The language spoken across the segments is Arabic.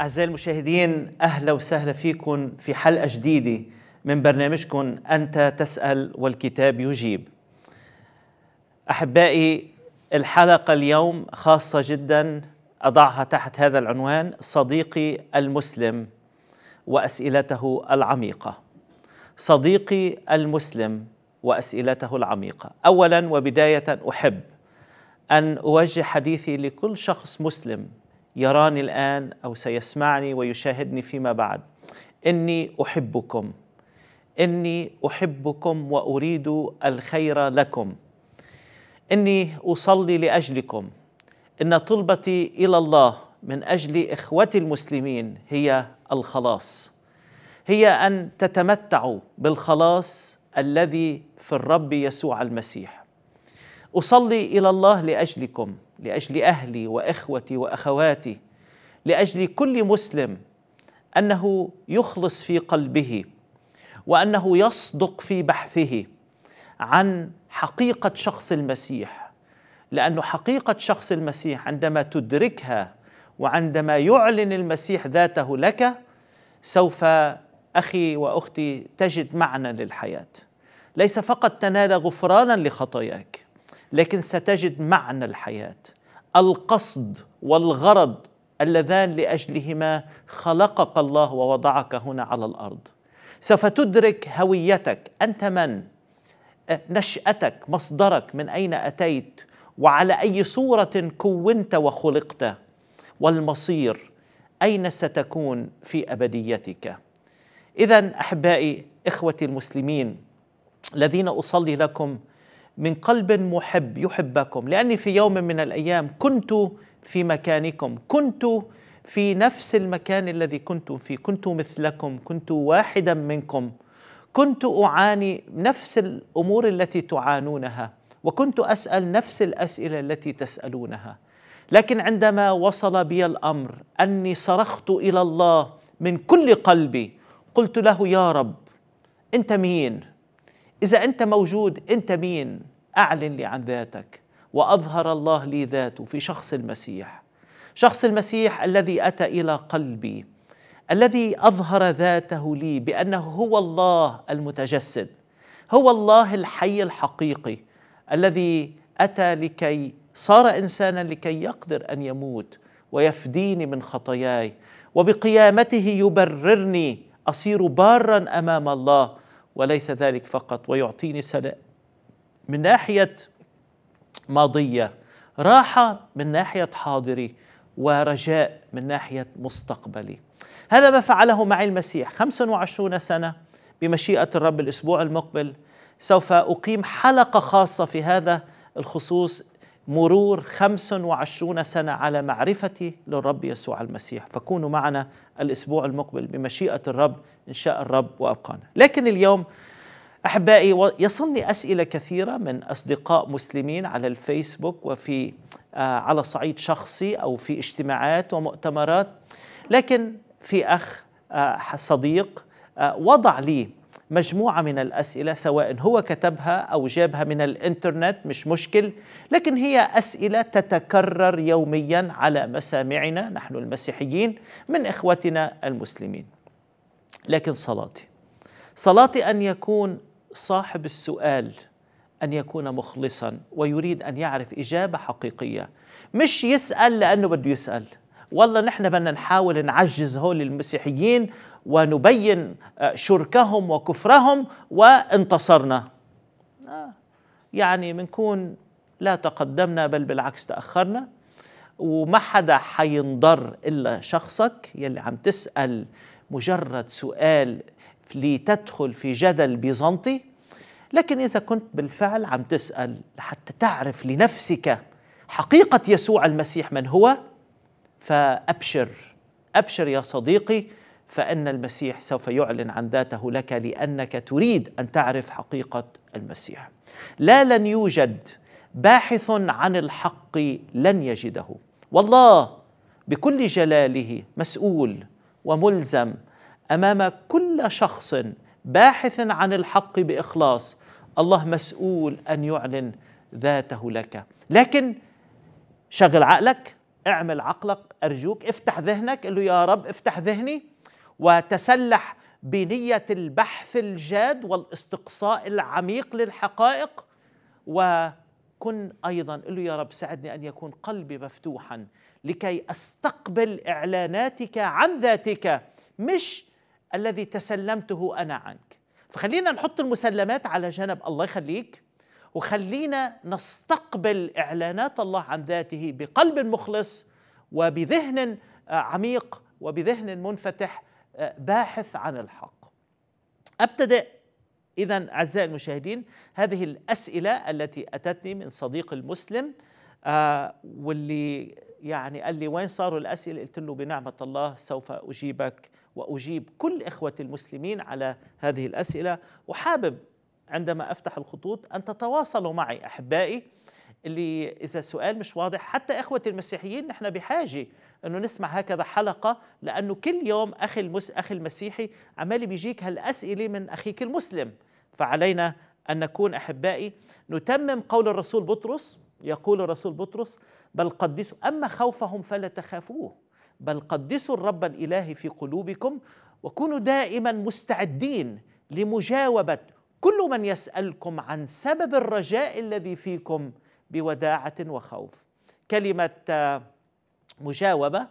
أعزائي المشاهدين أهلا وسهلا فيكم في حلقة جديدة من برنامجكم أنت تسأل والكتاب يجيب أحبائي الحلقة اليوم خاصة جدا أضعها تحت هذا العنوان صديقي المسلم وأسئلته العميقة صديقي المسلم وأسئلته العميقة أولا وبداية أحب أن أوجه حديثي لكل شخص مسلم يراني الان او سيسمعني ويشاهدني فيما بعد اني احبكم اني احبكم واريد الخير لكم اني اصلي لاجلكم ان طلبتي الى الله من اجل اخوتي المسلمين هي الخلاص هي ان تتمتعوا بالخلاص الذي في الرب يسوع المسيح اصلي الى الله لاجلكم لاجل اهلي واخوتي واخواتي لاجل كل مسلم انه يخلص في قلبه وانه يصدق في بحثه عن حقيقه شخص المسيح لأن حقيقه شخص المسيح عندما تدركها وعندما يعلن المسيح ذاته لك سوف اخي واختي تجد معنى للحياه ليس فقط تنال غفرانا لخطاياك لكن ستجد معنى الحياه القصد والغرض اللذان لاجلهما خلقك الله ووضعك هنا على الارض سوف تدرك هويتك انت من أه، نشاتك مصدرك من اين اتيت وعلى اي صوره كونت وخلقت والمصير اين ستكون في ابديتك اذا احبائي اخوتي المسلمين الذين اصلي لكم من قلب محب يحبكم لاني في يوم من الايام كنت في مكانكم كنت في نفس المكان الذي كنتم فيه كنت مثلكم كنت واحدا منكم كنت اعاني نفس الامور التي تعانونها وكنت اسال نفس الاسئله التي تسالونها لكن عندما وصل بي الامر اني صرخت الى الله من كل قلبي قلت له يا رب انت مين إذا أنت موجود أنت مين؟ أعلن لي عن ذاتك وأظهر الله لي ذاته في شخص المسيح شخص المسيح الذي أتى إلى قلبي الذي أظهر ذاته لي بأنه هو الله المتجسد هو الله الحي الحقيقي الذي أتى لكي صار إنسانا لكي يقدر أن يموت ويفديني من خطاياي وبقيامته يبررني أصير بارا أمام الله وليس ذلك فقط ويعطيني سلام من ناحية ماضية راحة من ناحية حاضري ورجاء من ناحية مستقبلي هذا ما فعله معي المسيح 25 سنة بمشيئة الرب الأسبوع المقبل سوف أقيم حلقة خاصة في هذا الخصوص مرور 25 سنة على معرفتي للرب يسوع المسيح فكونوا معنا الأسبوع المقبل بمشيئة الرب إن شاء الرب وأبقانا لكن اليوم أحبائي يصلني أسئلة كثيرة من أصدقاء مسلمين على الفيسبوك وفي آه، على صعيد شخصي أو في اجتماعات ومؤتمرات لكن في أخ آه، صديق آه، وضع لي مجموعة من الأسئلة سواء هو كتبها أو جابها من الإنترنت مش مشكل لكن هي أسئلة تتكرر يوميا على مسامعنا نحن المسيحيين من إخوتنا المسلمين لكن صلاتي صلاتي أن يكون صاحب السؤال أن يكون مخلصا ويريد أن يعرف إجابة حقيقية مش يسأل لأنه بده يسأل والله نحن بدنا نحاول نعجز هول المسيحيين ونبين آه، شركهم وكفرهم وانتصرنا آه، يعني بنكون لا تقدمنا بل بالعكس تأخرنا وما حدا حينضر إلا شخصك يلي عم تسأل مجرد سؤال لتدخل في جدل بيزنطي لكن إذا كنت بالفعل عم تسأل حتى تعرف لنفسك حقيقة يسوع المسيح من هو فأبشر أبشر يا صديقي فان المسيح سوف يعلن عن ذاته لك لانك تريد ان تعرف حقيقه المسيح لا لن يوجد باحث عن الحق لن يجده والله بكل جلاله مسؤول وملزم امام كل شخص باحث عن الحق باخلاص الله مسؤول ان يعلن ذاته لك لكن شغل عقلك اعمل عقلك ارجوك افتح ذهنك قل له يا رب افتح ذهني وتسلح بنيه البحث الجاد والاستقصاء العميق للحقائق وكن ايضا قل له يا رب ساعدني ان يكون قلبي مفتوحا لكي استقبل اعلاناتك عن ذاتك مش الذي تسلمته انا عنك فخلينا نحط المسلمات على جنب الله يخليك وخلينا نستقبل اعلانات الله عن ذاته بقلب مخلص وبذهن عميق وبذهن منفتح باحث عن الحق ابتدأ إذا أعزائي المشاهدين هذه الأسئلة التي أتتني من صديق المسلم آه واللي يعني قال لي وين صاروا الأسئلة قلت له بنعمة الله سوف أجيبك وأجيب كل إخوة المسلمين على هذه الأسئلة وحابب عندما أفتح الخطوط أن تتواصلوا معي أحبائي اللي إذا سؤال مش واضح حتى إخوة المسيحيين نحن بحاجة انه نسمع هكذا حلقه لانه كل يوم اخي المس... اخي المسيحي عمال بيجيك هالاسئله من اخيك المسلم فعلينا ان نكون احبائي نتمم قول الرسول بطرس يقول الرسول بطرس بل قدسوا اما خوفهم فلا تخافوه بل قدسوا الرب الالهي في قلوبكم وكونوا دائما مستعدين لمجاوبه كل من يسالكم عن سبب الرجاء الذي فيكم بوداعه وخوف كلمه مجاوبة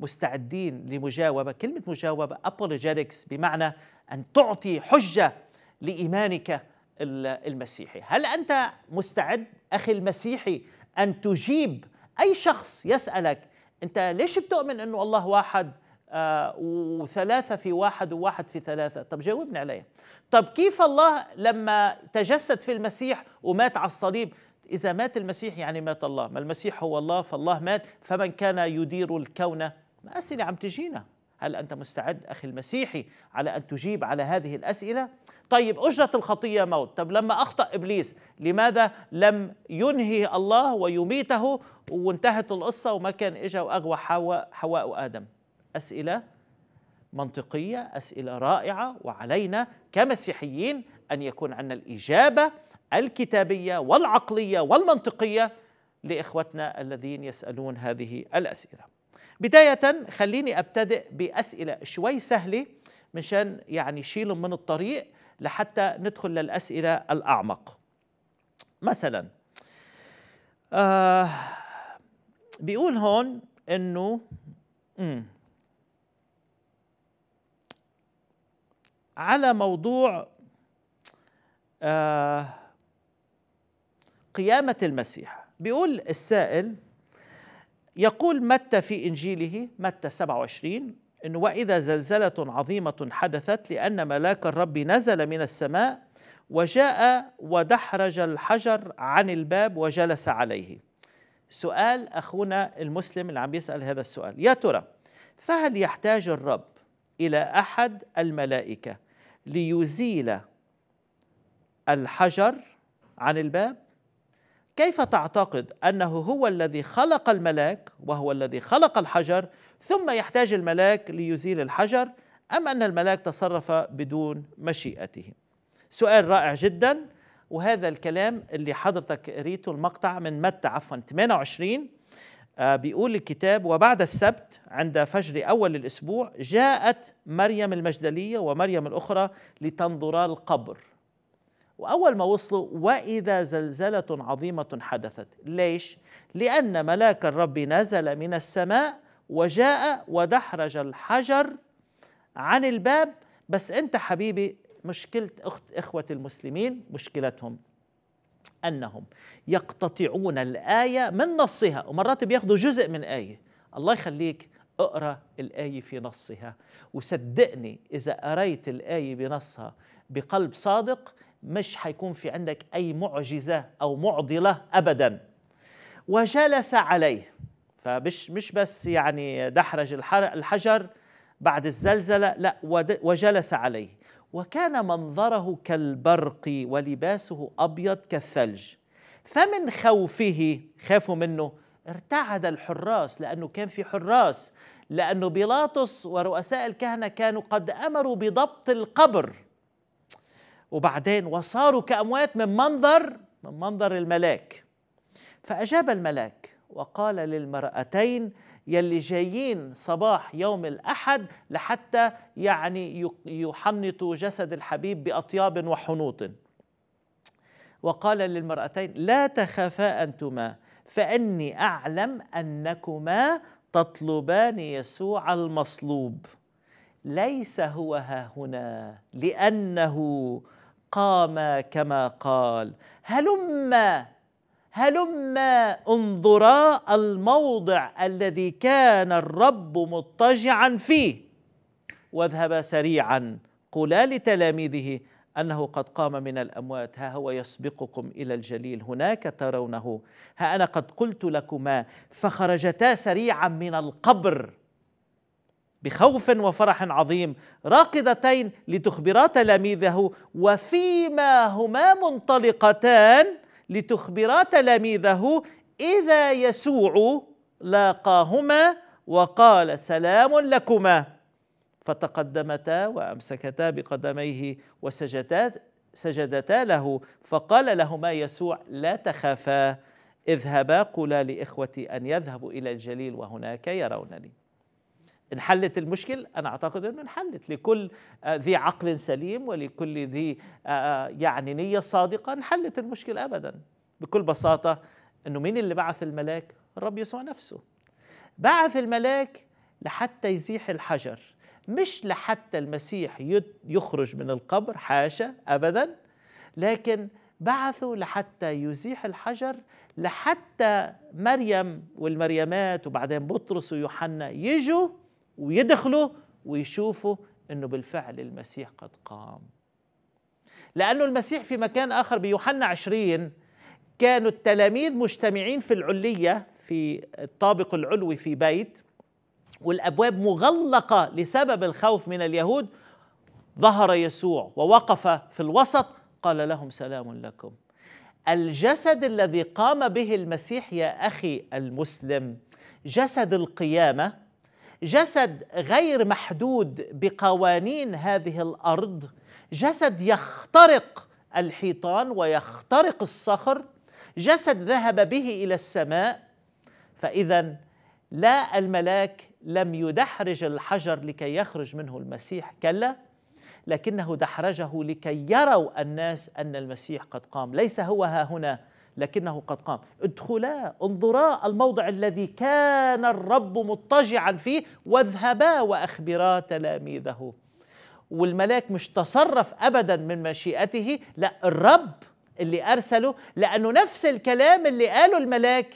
مستعدين لمجاوبة كلمة مجاوبة apologetics بمعنى أن تعطي حجة لإيمانك المسيحي هل أنت مستعد أخي المسيحي أن تجيب أي شخص يسألك أنت ليش بتؤمن أنه الله واحد آه، وثلاثة في واحد وواحد في ثلاثة طب جاوبني عليها طب كيف الله لما تجسد في المسيح ومات على الصليب إذا مات المسيح يعني مات الله ما المسيح هو الله فالله مات فمن كان يدير الكون ما أسئلة عم تجينا هل أنت مستعد أخي المسيحي على أن تجيب على هذه الأسئلة؟ طيب أجرة الخطية موت طب لما أخطأ إبليس لماذا لم ينهي الله ويميته وانتهت القصة وما كان إجا وأغوى حواء, حواء وآدم أسئلة منطقية أسئلة رائعة وعلينا كمسيحيين أن يكون عندنا الإجابة الكتابيه والعقليه والمنطقيه لاخوتنا الذين يسالون هذه الاسئله. بدايه خليني ابتدئ باسئله شوي سهله مشان يعني يشيلهم من الطريق لحتى ندخل للاسئله الاعمق. مثلا آه بيقول هون انه على موضوع آه قيامة المسيح بيقول السائل يقول متى في إنجيله متى 27 إن وإذا زلزلة عظيمة حدثت لأن ملاك الرب نزل من السماء وجاء ودحرج الحجر عن الباب وجلس عليه سؤال أخونا المسلم اللي عم بيسأل هذا السؤال يا ترى فهل يحتاج الرب إلى أحد الملائكة ليزيل الحجر عن الباب كيف تعتقد انه هو الذي خلق الملاك وهو الذي خلق الحجر ثم يحتاج الملاك ليزيل الحجر ام ان الملاك تصرف بدون مشيئته سؤال رائع جدا وهذا الكلام اللي حضرتك قريته المقطع من متى عفوا 28 آه، بيقول الكتاب وبعد السبت عند فجر اول الاسبوع جاءت مريم المجدليه ومريم الاخرى لتنظرا القبر وأول ما وصلوا وإذا زلزلة عظيمة حدثت ليش؟ لأن ملاك الرب نزل من السماء وجاء ودحرج الحجر عن الباب بس أنت حبيبي مشكلة أخت إخوة المسلمين مشكلتهم أنهم يقتطعون الآية من نصها ومرات بياخدوا جزء من آية الله يخليك اقرا الايه في نصها وصدقني اذا قريت الايه بنصها بقلب صادق مش حيكون في عندك أي معجزة أو معضلة أبدا وجلس عليه فمش مش بس يعني دحرج الحجر بعد الزلزلة لا وجلس عليه وكان منظره كالبرق ولباسه أبيض كالثلج فمن خوفه خافوا منه ارتعد الحراس لأنه كان في حراس لأنه بيلاطس ورؤساء الكهنة كانوا قد أمروا بضبط القبر وبعدين وصاروا كأموات من منظر من منظر الملاك فأجاب الملاك وقال للمرأتين يلي جايين صباح يوم الأحد لحتى يعني يحنطوا جسد الحبيب بأطياب وحنوط وقال للمرأتين لا تخافا أنتما فأني أعلم أنكما تطلبان يسوع المصلوب ليس هو ها هنا لأنه قام كما قال هلما هلما انظرا الموضع الذي كان الرب مضطجعا فيه واذهب سريعا قولا لتلاميذه انه قد قام من الاموات ها هو يسبقكم الى الجليل هناك ترونه ها انا قد قلت لكما فخرجتا سريعا من القبر بخوف وفرح عظيم راقدتين لتخبرا تلاميذه وفيما هما منطلقتان لتخبرا تلاميذه اذا يسوع لاقاهما وقال سلام لكما فتقدمتا وامسكتا بقدميه وسجدتا سجدتا له فقال لهما يسوع لا تخافا اذهبا قولا لاخوتي ان يذهبوا الى الجليل وهناك يرونني انحلت المشكل أنا أعتقد أنه انحلت لكل آه، ذي عقل سليم ولكل ذي آه، آه، يعني نية صادقة انحلت المشكل أبدا بكل بساطة أنه مين اللي بعث الملاك؟ الرب يسوع نفسه بعث الملاك لحتى يزيح الحجر مش لحتى المسيح يخرج من القبر حاشا أبدا لكن بعثوا لحتى يزيح الحجر لحتى مريم والمريمات وبعدين بطرس ويوحنا يجوا ويدخلوا ويشوفوا انه بالفعل المسيح قد قام لانه المسيح في مكان اخر بيوحنا عشرين كانوا التلاميذ مجتمعين في العليه في الطابق العلوي في بيت والابواب مغلقه لسبب الخوف من اليهود ظهر يسوع ووقف في الوسط قال لهم سلام لكم الجسد الذي قام به المسيح يا اخي المسلم جسد القيامه جسد غير محدود بقوانين هذه الارض جسد يخترق الحيطان ويخترق الصخر جسد ذهب به الى السماء فاذا لا الملاك لم يدحرج الحجر لكي يخرج منه المسيح كلا لكنه دحرجه لكي يروا الناس ان المسيح قد قام ليس هو ها هنا لكنه قد قام ادخلا انظرا الموضع الذي كان الرب مضطجعا فيه واذهبا واخبرا تلاميذه والملاك مش تصرف ابدا من مشيئته لا الرب اللي ارسله لانه نفس الكلام اللي قاله الملاك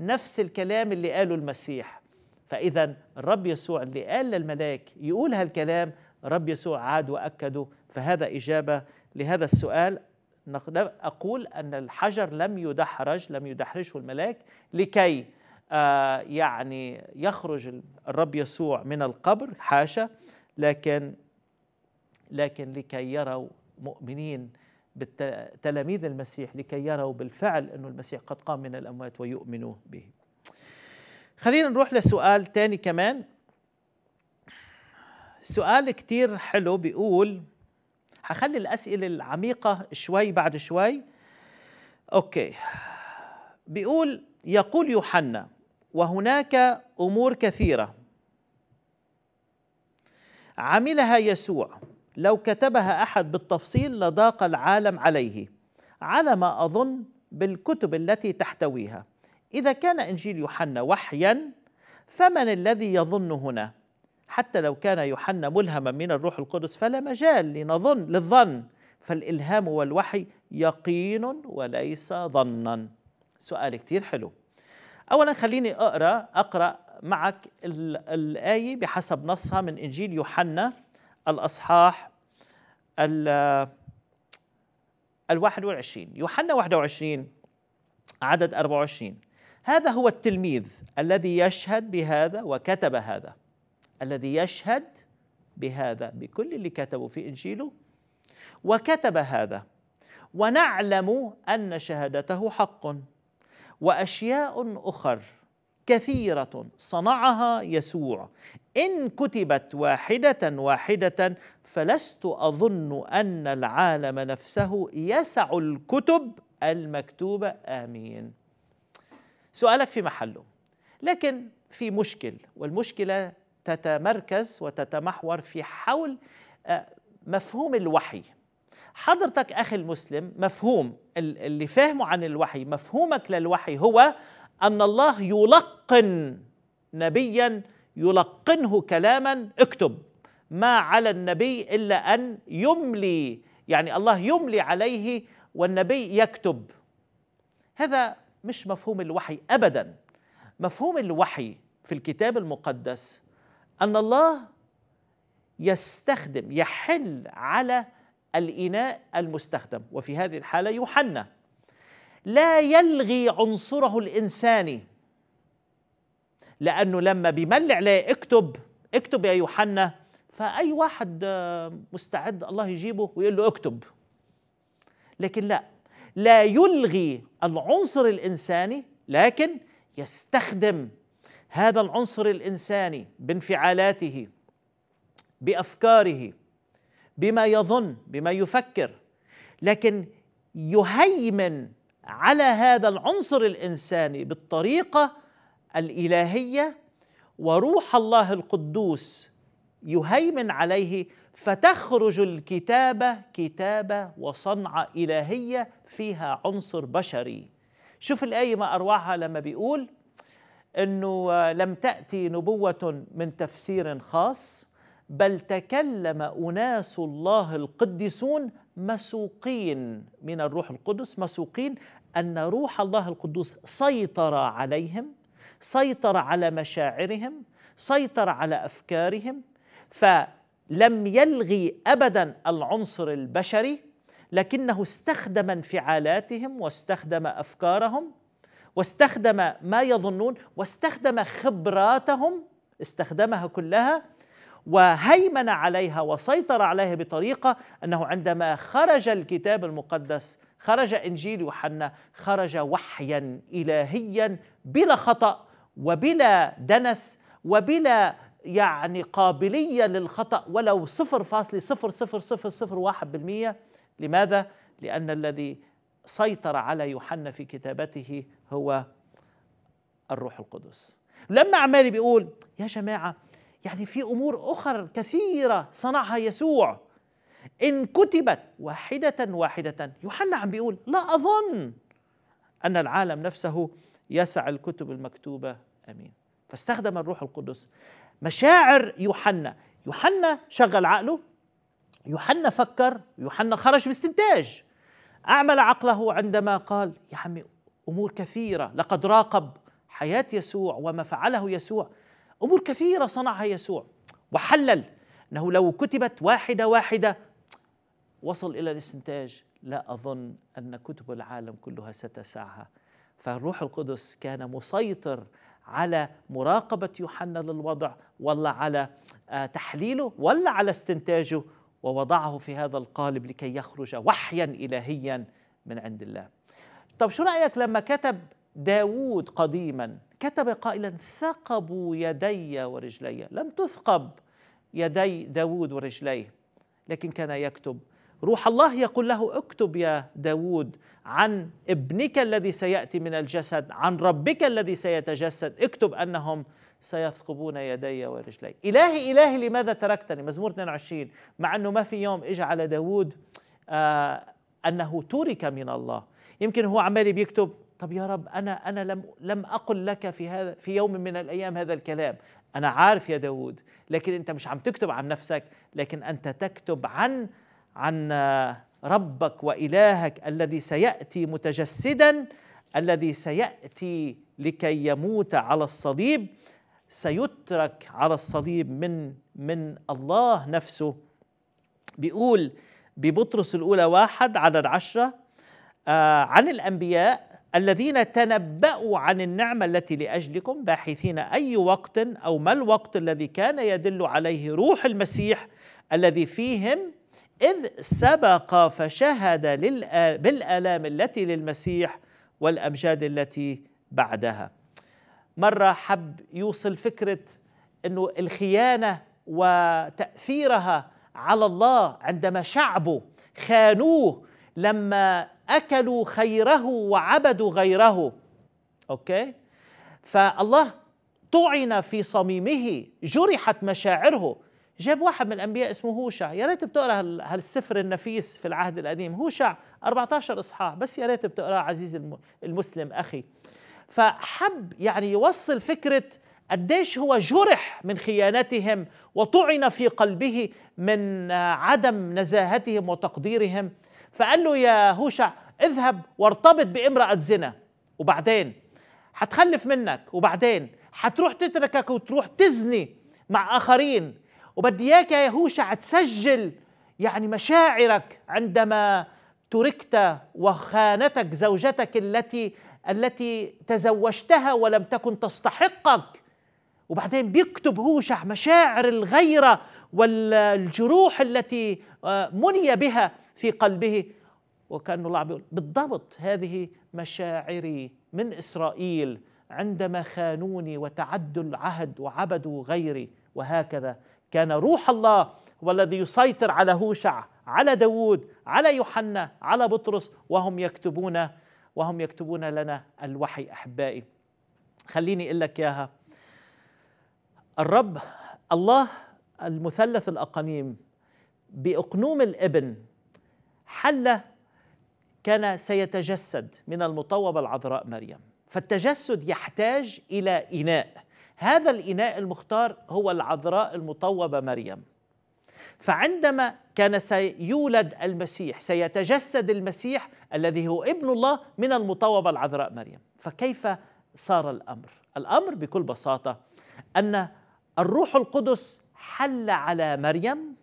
نفس الكلام اللي قاله المسيح فاذا الرب يسوع اللي قال للملاك يقول هالكلام الرب يسوع عاد واكده فهذا اجابه لهذا السؤال أقول أن الحجر لم يدحرج لم يدحرجه الملاك لكي آه، يعني يخرج الرب يسوع من القبر حاشا لكن لكن لكي يروا مؤمنين بالتلاميذ المسيح لكي يروا بالفعل أن المسيح قد قام من الأموات ويؤمنوا به خلينا نروح لسؤال ثاني كمان سؤال كتير حلو بيقول هخلي الاسئله العميقه شوي بعد شوي اوكي بيقول يقول يوحنا وهناك امور كثيره عملها يسوع لو كتبها احد بالتفصيل لضاق العالم عليه على ما اظن بالكتب التي تحتويها اذا كان انجيل يوحنا وحيا فمن الذي يظن هنا حتى لو كان يوحنا ملهما من الروح القدس فلا مجال لنظن للظن فالإلهام والوحي يقين وليس ظنا سؤال كتير حلو أولا خليني أقرأ أقرأ معك الآية بحسب نصها من إنجيل يوحنا الأصحاح ال الواحد والعشرين يوحنا 21 عدد 24 هذا هو التلميذ الذي يشهد بهذا وكتب هذا الذي يشهد بهذا بكل اللي كتبه في انجيله وكتب هذا ونعلم ان شهادته حق واشياء اخر كثيره صنعها يسوع ان كتبت واحده واحده فلست اظن ان العالم نفسه يسع الكتب المكتوبه امين سؤالك في محله لكن في مشكل والمشكله تتمركز وتتمحور في حول آه، مفهوم الوحي حضرتك أخي المسلم مفهوم اللي فاهمه عن الوحي مفهومك للوحي هو أن الله يلقن نبيا يلقنه كلاما اكتب ما على النبي إلا أن يملي يعني الله يملي عليه والنبي يكتب هذا مش مفهوم الوحي أبدا مفهوم الوحي في الكتاب المقدس أن الله يستخدم يحل على الإناء المستخدم وفي هذه الحالة يوحنا لا يلغي عنصره الإنساني لأنه لما بيملع لا اكتب اكتب يا يوحنا فأي واحد مستعد الله يجيبه ويقول له اكتب لكن لا لا يلغي العنصر الإنساني لكن يستخدم هذا العنصر الانساني بانفعالاته بافكاره بما يظن بما يفكر لكن يهيمن على هذا العنصر الانساني بالطريقه الالهيه وروح الله القدوس يهيمن عليه فتخرج الكتابه كتابه وصنعه الهيه فيها عنصر بشري شوف الايه ما اروعها لما بيقول انه آه، لم تاتي نبوه من تفسير خاص بل تكلم اناس الله القديسون مسوقين من الروح القدس مسوقين ان روح الله القدوس سيطر عليهم سيطر على مشاعرهم سيطر على افكارهم فلم يلغي ابدا العنصر البشري لكنه استخدم انفعالاتهم واستخدم افكارهم واستخدم ما يظنون واستخدم خبراتهم استخدمها كلها وهيمن عليها وسيطر عليها بطريقه انه عندما خرج الكتاب المقدس خرج انجيل يوحنا خرج وحيا الهيا بلا خطا وبلا دنس وبلا يعني قابليه للخطا ولو 0.00001% لماذا؟ لان الذي سيطر على يوحنا في كتابته هو الروح القدس لما عمالي بيقول يا جماعه يعني في امور اخر كثيره صنعها يسوع ان كتبت واحده واحده يوحنا عم بيقول لا اظن ان العالم نفسه يسع الكتب المكتوبه امين فاستخدم الروح القدس مشاعر يوحنا يوحنا شغل عقله يوحنا فكر يوحنا خرج باستنتاج اعمل عقله عندما قال يا عمي امور كثيره لقد راقب حياه يسوع وما فعله يسوع امور كثيره صنعها يسوع وحلل انه لو كتبت واحده واحده وصل الى الاستنتاج لا اظن ان كتب العالم كلها ستسعها فالروح القدس كان مسيطر على مراقبه يوحنا للوضع ولا على آه، تحليله ولا على استنتاجه ووضعه في هذا القالب لكي يخرج وحيا الهيا من عند الله طب شو رأيك لما كتب داوود قديما كتب قائلا ثقبوا يدي ورجلي لم تثقب يدي داوود ورجليه لكن كان يكتب روح الله يقول له اكتب يا داود عن ابنك الذي سيأتي من الجسد عن ربك الذي سيتجسد اكتب أنهم سيثقبون يدي ورجلي إلهي إلهي لماذا تركتني مزمور 22 مع أنه ما في يوم إجا على داود آه أنه ترك من الله يمكن هو عمال بيكتب طب يا رب انا انا لم لم اقل لك في هذا في يوم من الايام هذا الكلام انا عارف يا داود لكن انت مش عم تكتب عن نفسك لكن انت تكتب عن عن ربك والهك الذي سياتي متجسدا الذي سياتي لكي يموت على الصليب سيترك على الصليب من من الله نفسه بيقول ببطرس الاولى واحد عدد عشره آه، عن الأنبياء الذين تنبأوا عن النعمة التي لأجلكم باحثين أي وقت أو ما الوقت الذي كان يدل عليه روح المسيح الذي فيهم إذ سبق فشهد بالآلام التي للمسيح والأمجاد التي بعدها مرة حب يوصل فكرة أنه الخيانة وتأثيرها على الله عندما شعبه خانوه لما اكلوا خيره وعبدوا غيره اوكي فالله طعن في صميمه جرحت مشاعره جاب واحد من الانبياء اسمه هوشع يا ريت بتقرا هالسفر النفيس في العهد القديم هوشع 14 اصحاح بس يا ريت بتقرا عزيزي المسلم اخي فحب يعني يوصل فكره قديش هو جرح من خيانتهم وطعن في قلبه من عدم نزاهتهم وتقديرهم فقال له يا هوشع اذهب وارتبط بامرأة زنا وبعدين هتخلف منك وبعدين هتروح تتركك وتروح تزني مع آخرين وبدي اياك يا هوشع تسجل يعني مشاعرك عندما تركت وخانتك زوجتك التي التي تزوجتها ولم تكن تستحقك وبعدين بيكتب هوشع مشاعر الغيره والجروح التي آه، مني بها في قلبه وكأن الله بيقول بالضبط هذه مشاعري من إسرائيل عندما خانوني وتعدوا العهد وعبدوا غيري وهكذا كان روح الله هو الذي يسيطر على هوشع على داوود على يوحنا على بطرس وهم يكتبون وهم يكتبون لنا الوحي أحبائي خليني أقول لك إياها الرب الله المثلث الأقانيم بأقنوم الابن حل كان سيتجسد من المطوبة العذراء مريم فالتجسد يحتاج إلى إناء هذا الإناء المختار هو العذراء المطوبة مريم فعندما كان سيولد المسيح سيتجسد المسيح الذي هو ابن الله من المطوبة العذراء مريم فكيف صار الأمر؟ الأمر بكل بساطة أن الروح القدس حل على مريم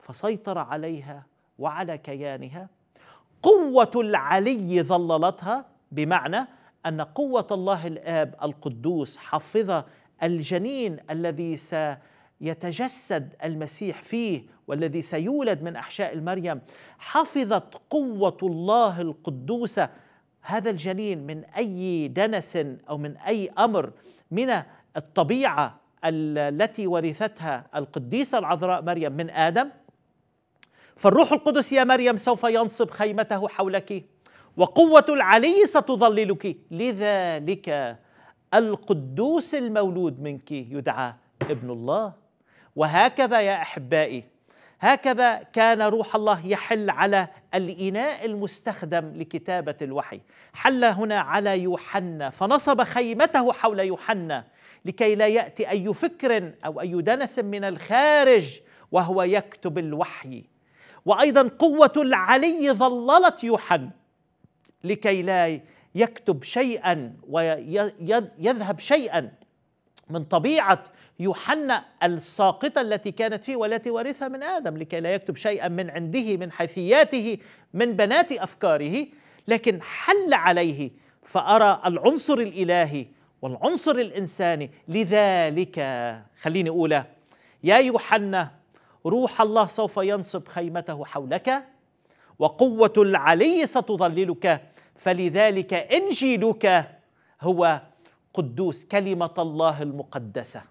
فسيطر عليها وعلى كيانها قوة العلي ظللتها بمعنى أن قوة الله الآب القدوس حفظ الجنين الذي سيتجسد المسيح فيه والذي سيولد من أحشاء المريم حفظت قوة الله القدوس هذا الجنين من أي دنس أو من أي أمر من الطبيعة التي ورثتها القديسة العذراء مريم من آدم فالروح القدس يا مريم سوف ينصب خيمته حولك وقوة العلي ستظللك لذلك القدوس المولود منك يدعى ابن الله وهكذا يا احبائي هكذا كان روح الله يحل على الاناء المستخدم لكتابه الوحي حل هنا على يوحنا فنصب خيمته حول يوحنا لكي لا ياتي اي فكر او اي دنس من الخارج وهو يكتب الوحي وايضا قوه العلي ظللت يوحنا لكي لا يكتب شيئا ويذهب شيئا من طبيعه يوحنا الساقطه التي كانت فيه والتي ورثها من ادم لكي لا يكتب شيئا من عنده من حيثياته من بنات افكاره لكن حل عليه فارى العنصر الالهي والعنصر الانساني لذلك خليني اولى يا يوحنا روح الله سوف ينصب خيمته حولك وقوة العلي ستظللك فلذلك إنجيلك هو قدوس كلمة الله المقدسة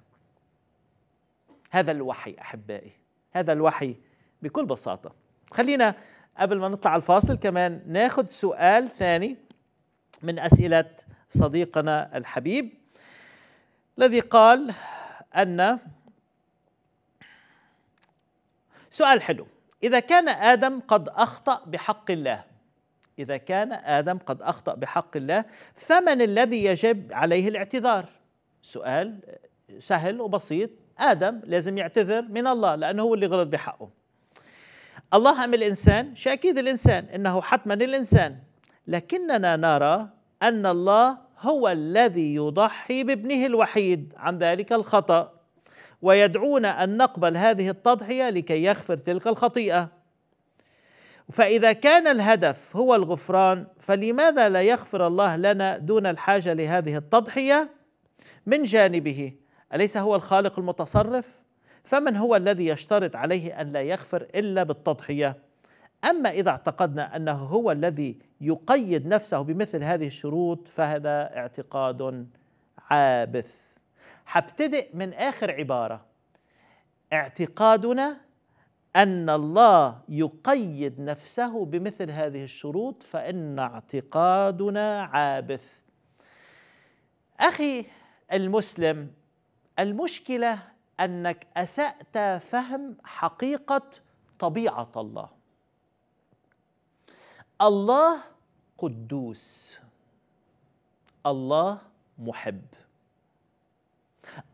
هذا الوحي أحبائي هذا الوحي بكل بساطة خلينا قبل ما نطلع الفاصل كمان ناخد سؤال ثاني من أسئلة صديقنا الحبيب الذي قال أن سؤال حلو إذا كان آدم قد أخطأ بحق الله إذا كان آدم قد أخطأ بحق الله فمن الذي يجب عليه الاعتذار سؤال سهل وبسيط آدم لازم يعتذر من الله لأنه هو اللي غلط بحقه الله أم الإنسان شأكيد الإنسان إنه حتما الإنسان لكننا نرى أن الله هو الذي يضحي بابنه الوحيد عن ذلك الخطأ ويدعونا ان نقبل هذه التضحيه لكي يغفر تلك الخطيئه فاذا كان الهدف هو الغفران فلماذا لا يغفر الله لنا دون الحاجه لهذه التضحيه من جانبه اليس هو الخالق المتصرف فمن هو الذي يشترط عليه ان لا يغفر الا بالتضحيه اما اذا اعتقدنا انه هو الذي يقيد نفسه بمثل هذه الشروط فهذا اعتقاد عابث هبتدئ من آخر عبارة اعتقادنا أن الله يقيد نفسه بمثل هذه الشروط فإن اعتقادنا عابث أخي المسلم المشكلة أنك أسأت فهم حقيقة طبيعة الله الله قدوس الله محب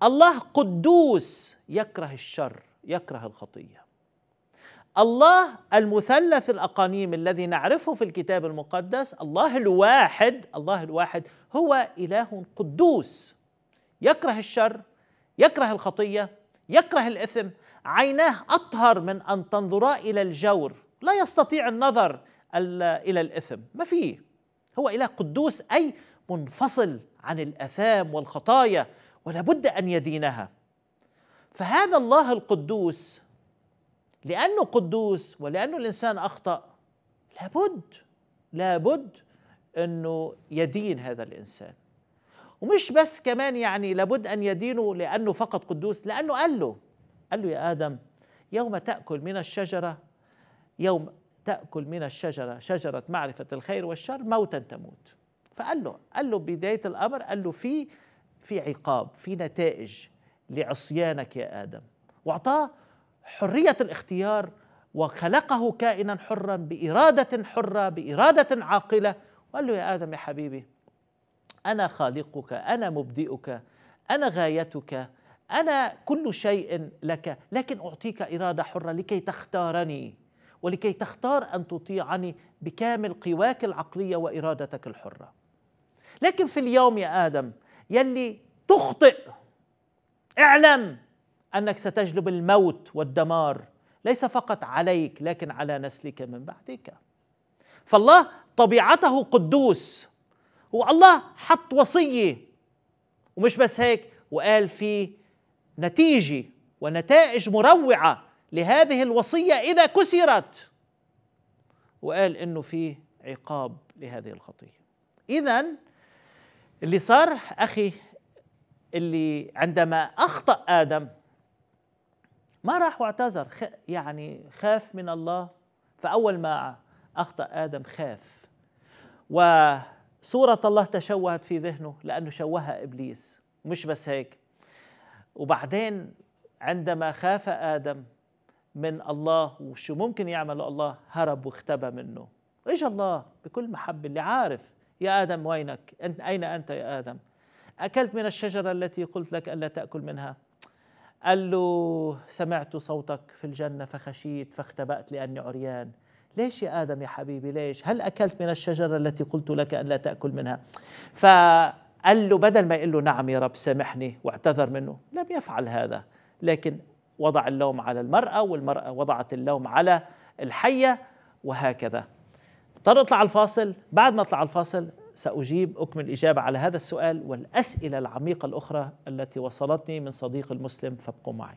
الله قدوس يكره الشر يكره الخطيه الله المثلث الاقانيم الذي نعرفه في الكتاب المقدس الله الواحد الله الواحد هو اله قدوس يكره الشر يكره الخطيه يكره الاثم عيناه اطهر من ان تنظرا الى الجور لا يستطيع النظر الى الاثم ما فيه هو اله قدوس اي منفصل عن الاثام والخطايا ولا بد ان يدينها فهذا الله القدوس لانه قدوس ولانه الانسان اخطا لابد لابد انه يدين هذا الانسان ومش بس كمان يعني لابد ان يدينه لانه فقط قدوس لانه قال له قال له يا ادم يوم تاكل من الشجره يوم تاكل من الشجره شجره معرفه الخير والشر موتا تموت فقال له قال له بدايه الامر قال له في في عقاب في نتائج لعصيانك يا آدم وأعطاه حرية الاختيار وخلقه كائنا حرا بإرادة حرة بإرادة عاقلة وقال له يا آدم يا حبيبي أنا خالقك أنا مبدئك أنا غايتك أنا كل شيء لك لكن أعطيك إرادة حرة لكي تختارني ولكي تختار أن تطيعني بكامل قواك العقلية وإرادتك الحرة لكن في اليوم يا آدم يلي تخطئ اعلم انك ستجلب الموت والدمار ليس فقط عليك لكن على نسلك من بعدك فالله طبيعته قدوس والله حط وصيه ومش بس هيك وقال في نتيجه ونتائج مروعه لهذه الوصيه اذا كسرت وقال انه في عقاب لهذه الخطيه اذا اللي صار اخي اللي عندما اخطا ادم ما راح واعتذر يعني خاف من الله فاول ما اخطا ادم خاف وصوره الله تشوهت في ذهنه لانه شوهها ابليس مش بس هيك وبعدين عندما خاف ادم من الله وشو ممكن يعمل الله هرب واختبى منه اجى الله بكل محبه اللي عارف يا آدم وينك أنت أين أنت يا آدم أكلت من الشجرة التي قلت لك ألا تأكل منها قال له سمعت صوتك في الجنة فخشيت فاختبأت لأني عريان ليش يا آدم يا حبيبي ليش هل أكلت من الشجرة التي قلت لك ألا تأكل منها فقال له بدل ما يقول له نعم يا رب سامحني واعتذر منه لم يفعل هذا لكن وضع اللوم على المرأة والمرأة وضعت اللوم على الحية وهكذا اضطر اطلع الفاصل بعد ما اطلع الفاصل ساجيب اكمل اجابه على هذا السؤال والاسئله العميقه الاخرى التي وصلتني من صديق المسلم فابقوا معي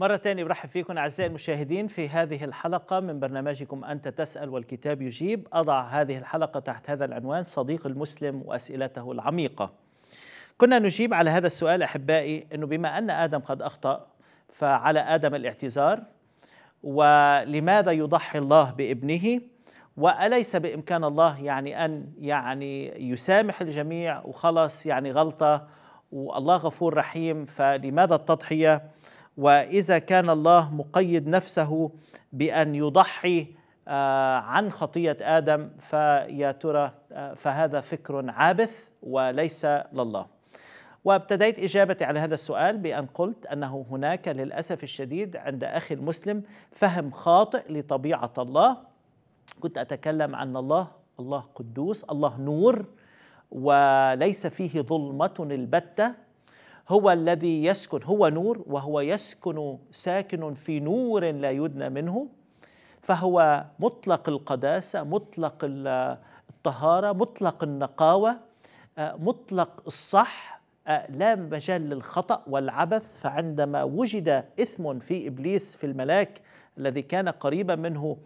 مرة ثانية برحب فيكم أعزائي المشاهدين في هذه الحلقة من برنامجكم أنت تسأل والكتاب يجيب أضع هذه الحلقة تحت هذا العنوان صديق المسلم وأسئلته العميقة كنا نجيب على هذا السؤال احبائي انه بما ان ادم قد اخطا فعلى ادم الاعتذار ولماذا يضحي الله بابنه واليس بامكان الله يعني ان يعني يسامح الجميع وخلص يعني غلطه والله غفور رحيم فلماذا التضحيه واذا كان الله مقيد نفسه بان يضحي آه، عن خطيه ادم فيا ترى آه، فهذا فكر عابث وليس لله وابتديت اجابتي على هذا السؤال بان قلت انه هناك للاسف الشديد عند اخي المسلم فهم خاطئ لطبيعه الله كنت اتكلم عن الله الله قدوس الله نور وليس فيه ظلمه البته هو الذي يسكن هو نور وهو يسكن ساكن في نور لا يدنى منه فهو مطلق القداسه مطلق الطهاره مطلق النقاوه آه، مطلق الصح آه، لا مجال للخطأ والعبث فعندما وجد إثم في إبليس في الملاك الذي كان قريبا منه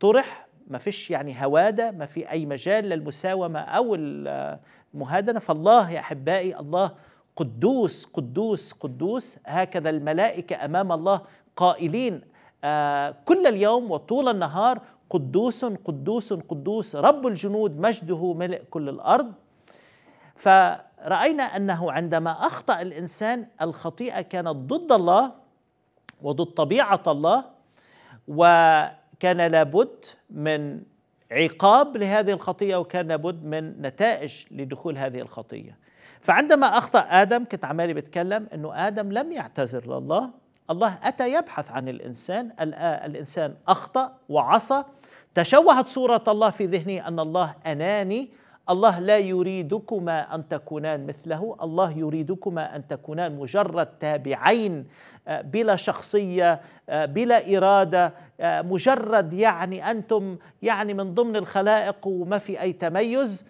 طرح ما فيش يعني هوادة ما في أي مجال للمساومة أو المهادنة فالله يا أحبائي الله قدوس قدوس قدوس هكذا الملائكة أمام الله قائلين آه، كل اليوم وطول النهار قدوس قدوس قدوس رب الجنود مجده ملء كل الأرض ف راينا انه عندما اخطا الانسان الخطيئه كانت ضد الله وضد طبيعه الله وكان لابد من عقاب لهذه الخطيئة وكان لابد من نتائج لدخول هذه الخطيئة فعندما اخطا ادم كنت عمالي بتكلم انه ادم لم يعتذر لله الله اتى يبحث عن الانسان الانسان اخطا وعصى تشوهت صوره الله في ذهنه ان الله اناني الله لا يريدكما ان تكونان مثله الله يريدكما ان تكونان مجرد تابعين آه، بلا شخصيه آه، بلا اراده آه، مجرد يعني انتم يعني من ضمن الخلائق وما في اي تميز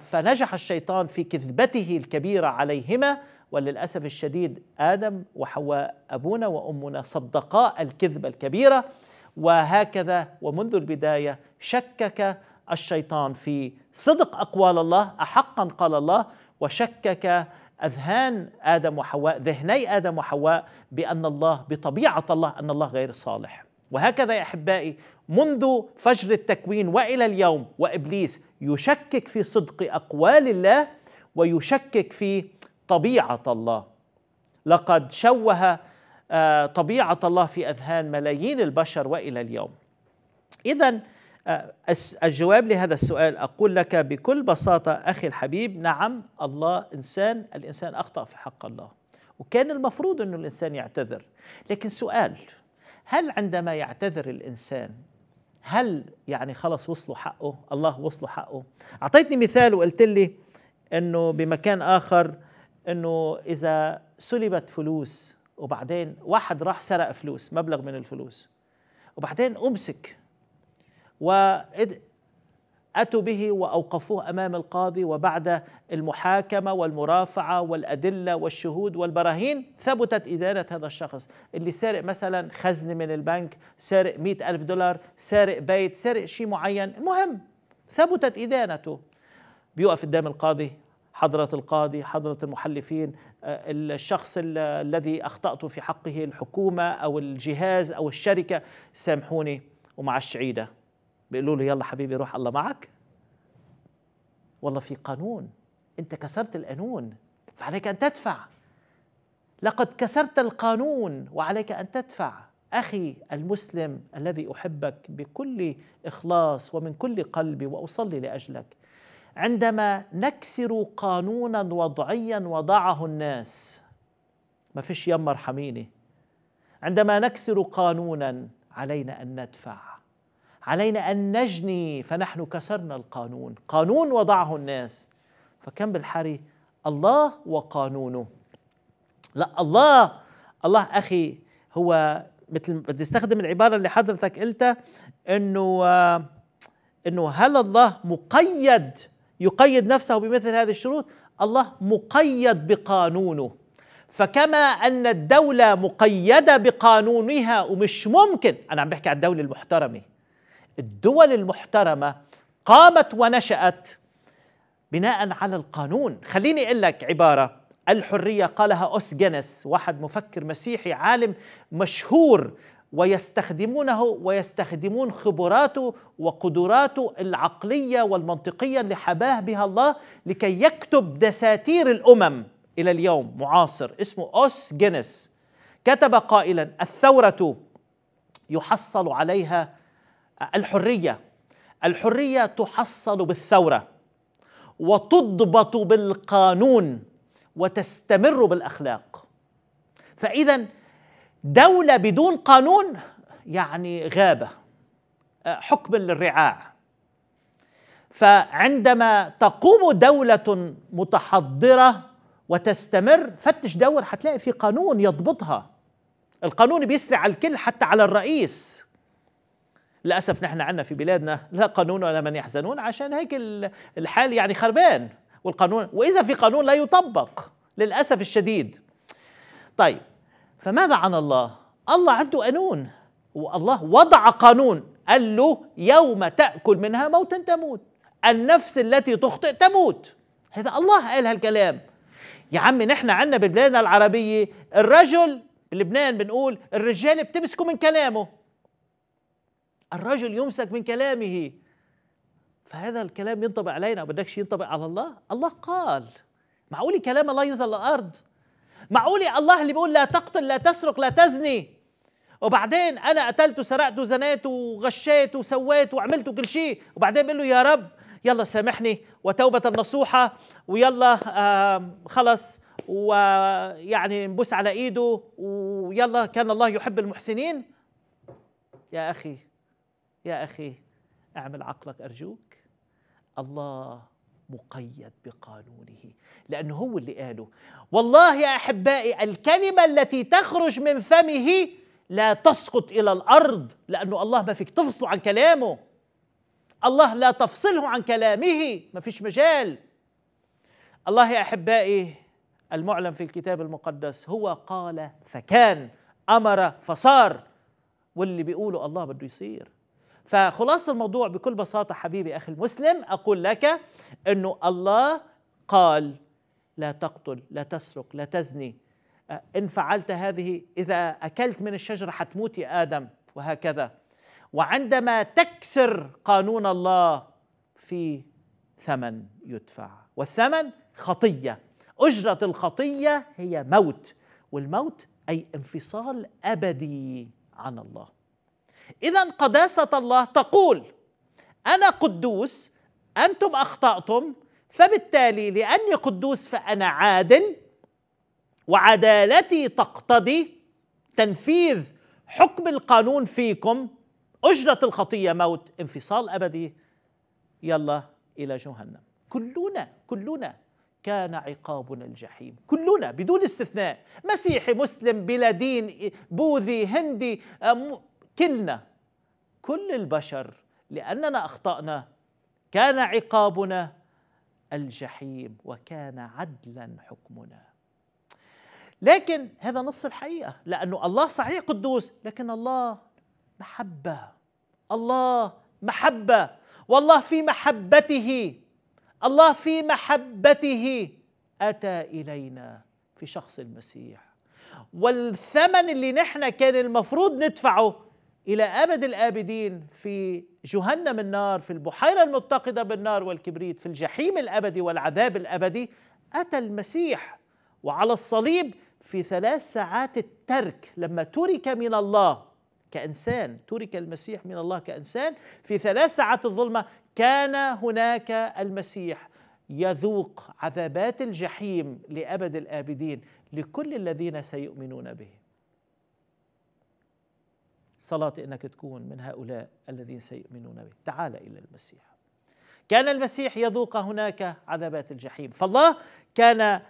فنجح الشيطان في كذبته الكبيره عليهما وللاسف الشديد ادم وحواء ابونا وامنا صدقا الكذبه الكبيره وهكذا ومنذ البدايه شكك الشيطان في صدق اقوال الله احقا قال الله وشكك اذهان ادم وحواء ذهني ادم وحواء بان الله بطبيعه الله ان الله غير صالح وهكذا يا احبائي منذ فجر التكوين والى اليوم وابليس يشكك في صدق اقوال الله ويشكك في طبيعه الله لقد شوه آه، طبيعه الله في اذهان ملايين البشر والى اليوم اذا الجواب لهذا السؤال أقول لك بكل بساطة أخي الحبيب نعم الله إنسان الإنسان أخطأ في حق الله وكان المفروض أنه الإنسان يعتذر لكن سؤال هل عندما يعتذر الإنسان هل يعني خلص وصلوا حقه الله وصلوا حقه أعطيتني مثال وقلت لي أنه بمكان آخر أنه إذا سلبت فلوس وبعدين واحد راح سرق فلوس مبلغ من الفلوس وبعدين أمسك وأتوا به وأوقفوه أمام القاضي وبعد المحاكمة والمرافعة والأدلة والشهود والبراهين ثبتت إدانة هذا الشخص اللي سارق مثلا خزن من البنك سارق مئة ألف دولار سارق بيت سارق شيء معين المهم ثبتت إدانته بيوقف قدام القاضي حضرة القاضي حضرة المحلفين آه، الشخص الذي أخطأت في حقه الحكومة أو الجهاز أو الشركة سامحوني ومع الشعيدة بيقولوا له يلا حبيبي روح الله معك والله في قانون انت كسرت القانون فعليك ان تدفع لقد كسرت القانون وعليك ان تدفع اخي المسلم الذي احبك بكل اخلاص ومن كل قلبي واصلي لاجلك عندما نكسر قانونا وضعيا وضعه الناس ما فيش يما ارحميني عندما نكسر قانونا علينا ان ندفع علينا أن نجني فنحن كسرنا القانون قانون وضعه الناس فكم بالحري الله وقانونه لا الله الله أخي هو مثل بدي استخدم العبارة اللي حضرتك قلتها أنه أنه هل الله مقيد يقيد نفسه بمثل هذه الشروط الله مقيد بقانونه فكما ان الدوله مقيده بقانونها ومش ممكن انا عم بحكي على الدوله المحترمه الدول المحترمه قامت ونشات بناء على القانون خليني اقول لك عباره الحريه قالها اوس جينيس واحد مفكر مسيحي عالم مشهور ويستخدمونه ويستخدمون خبراته وقدراته العقليه والمنطقيه اللي حباه بها الله لكي يكتب دساتير الامم الى اليوم معاصر اسمه اوس جينيس كتب قائلا الثوره يحصل عليها الحريه الحريه تحصل بالثوره وتضبط بالقانون وتستمر بالاخلاق فاذا دوله بدون قانون يعني غابه حكم للرعاع فعندما تقوم دولة متحضرة وتستمر فتش دور هتلاقي في قانون يضبطها القانون بيسري على الكل حتى على الرئيس للأسف نحن عندنا في بلادنا لا قانون ولا من يحزنون عشان هيك الحال يعني خربان والقانون وإذا في قانون لا يطبق للأسف الشديد طيب فماذا عن الله الله عنده قانون والله وضع قانون قال له يوم تأكل منها موتا تموت النفس التي تخطئ تموت هذا الله قال هالكلام يا عم نحن عندنا ببلادنا العربية الرجل بلبنان بنقول الرجال بتمسكوا من كلامه الرجل يمسك من كلامه فهذا الكلام ينطبق علينا ما بدكش ينطبق على الله الله قال معقول كلام الله ينزل الارض معقول الله اللي بيقول لا تقتل لا تسرق لا تزني وبعدين انا قتلت وسرقت وزنيت وغشيت وسويت وعملت كل شيء وبعدين بقول له يا رب يلا سامحني وتوبه نصوحه ويلا آه خلص ويعني نبوس على ايده ويلا كان الله يحب المحسنين يا اخي يا أخي أعمل عقلك أرجوك الله مقيد بقانونه لأنه هو اللي قاله والله يا أحبائي الكلمة التي تخرج من فمه لا تسقط إلى الأرض لأنه الله ما فيك تفصله عن كلامه الله لا تفصله عن كلامه ما فيش مجال الله يا أحبائي المعلم في الكتاب المقدس هو قال فكان أمر فصار واللي بيقوله الله بده يصير فخلاصة الموضوع بكل بساطة حبيبي أخي المسلم أقول لك أنه الله قال لا تقتل لا تسرق لا تزني آه، إن فعلت هذه إذا أكلت من الشجرة حتموت يا آدم وهكذا وعندما تكسر قانون الله في ثمن يدفع والثمن خطية أجرة الخطية هي موت والموت أي انفصال أبدي عن الله إذا قداسة الله تقول أنا قدوس أنتم أخطأتم فبالتالي لأني قدوس فأنا عادل وعدالتي تقتضي تنفيذ حكم القانون فيكم أجرة الخطية موت انفصال أبدي يلا إلى جهنم كلنا كلنا كان عقابنا الجحيم كلنا بدون استثناء مسيحي مسلم بلا دين بوذي هندي آه، كلنا كل البشر لاننا اخطانا كان عقابنا الجحيم وكان عدلا حكمنا لكن هذا نص الحقيقه لانه الله صحيح قدوس لكن الله محبه الله محبه والله في محبته الله في محبته اتى الينا في شخص المسيح والثمن اللي نحن كان المفروض ندفعه الى ابد الابدين في جهنم النار في البحيره المتقده بالنار والكبريت في الجحيم الابدي والعذاب الابدي اتى المسيح وعلى الصليب في ثلاث ساعات الترك لما ترك من الله كانسان ترك المسيح من الله كانسان في ثلاث ساعات الظلمه كان هناك المسيح يذوق عذابات الجحيم لابد الابدين لكل الذين سيؤمنون به صلاتي انك تكون من هؤلاء الذين سيؤمنون به تعال الى المسيح كان المسيح يذوق هناك عذابات الجحيم فالله كان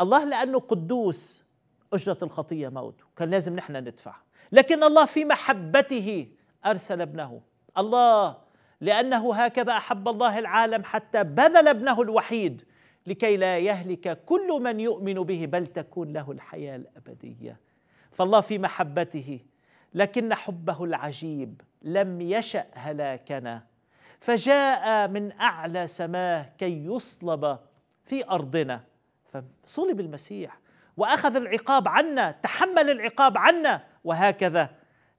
الله لانه قدوس اجره الخطيه موت كان لازم نحن ندفع لكن الله في محبته ارسل ابنه الله لانه هكذا احب الله العالم حتى بذل ابنه الوحيد لكي لا يهلك كل من يؤمن به بل تكون له الحياه الابديه فالله في محبته لكن حبه العجيب لم يشا هلاكنا فجاء من اعلى سماه كي يصلب في ارضنا فصلب المسيح واخذ العقاب عنا تحمل العقاب عنا وهكذا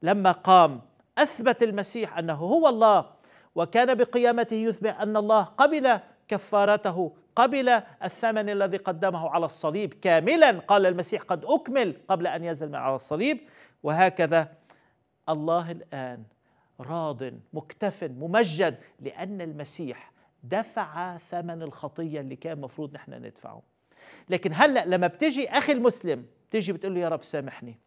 لما قام اثبت المسيح انه هو الله وكان بقيامته يثبت ان الله قبل كفارته قبل الثمن الذي قدمه على الصليب كاملا قال المسيح قد اكمل قبل ان ينزل من على الصليب وهكذا الله الآن راض مكتف ممجد لأن المسيح دفع ثمن الخطية اللي كان المفروض نحن ندفعه لكن هلأ لما بتجي أخي المسلم بتجي بتقول له يا رب سامحني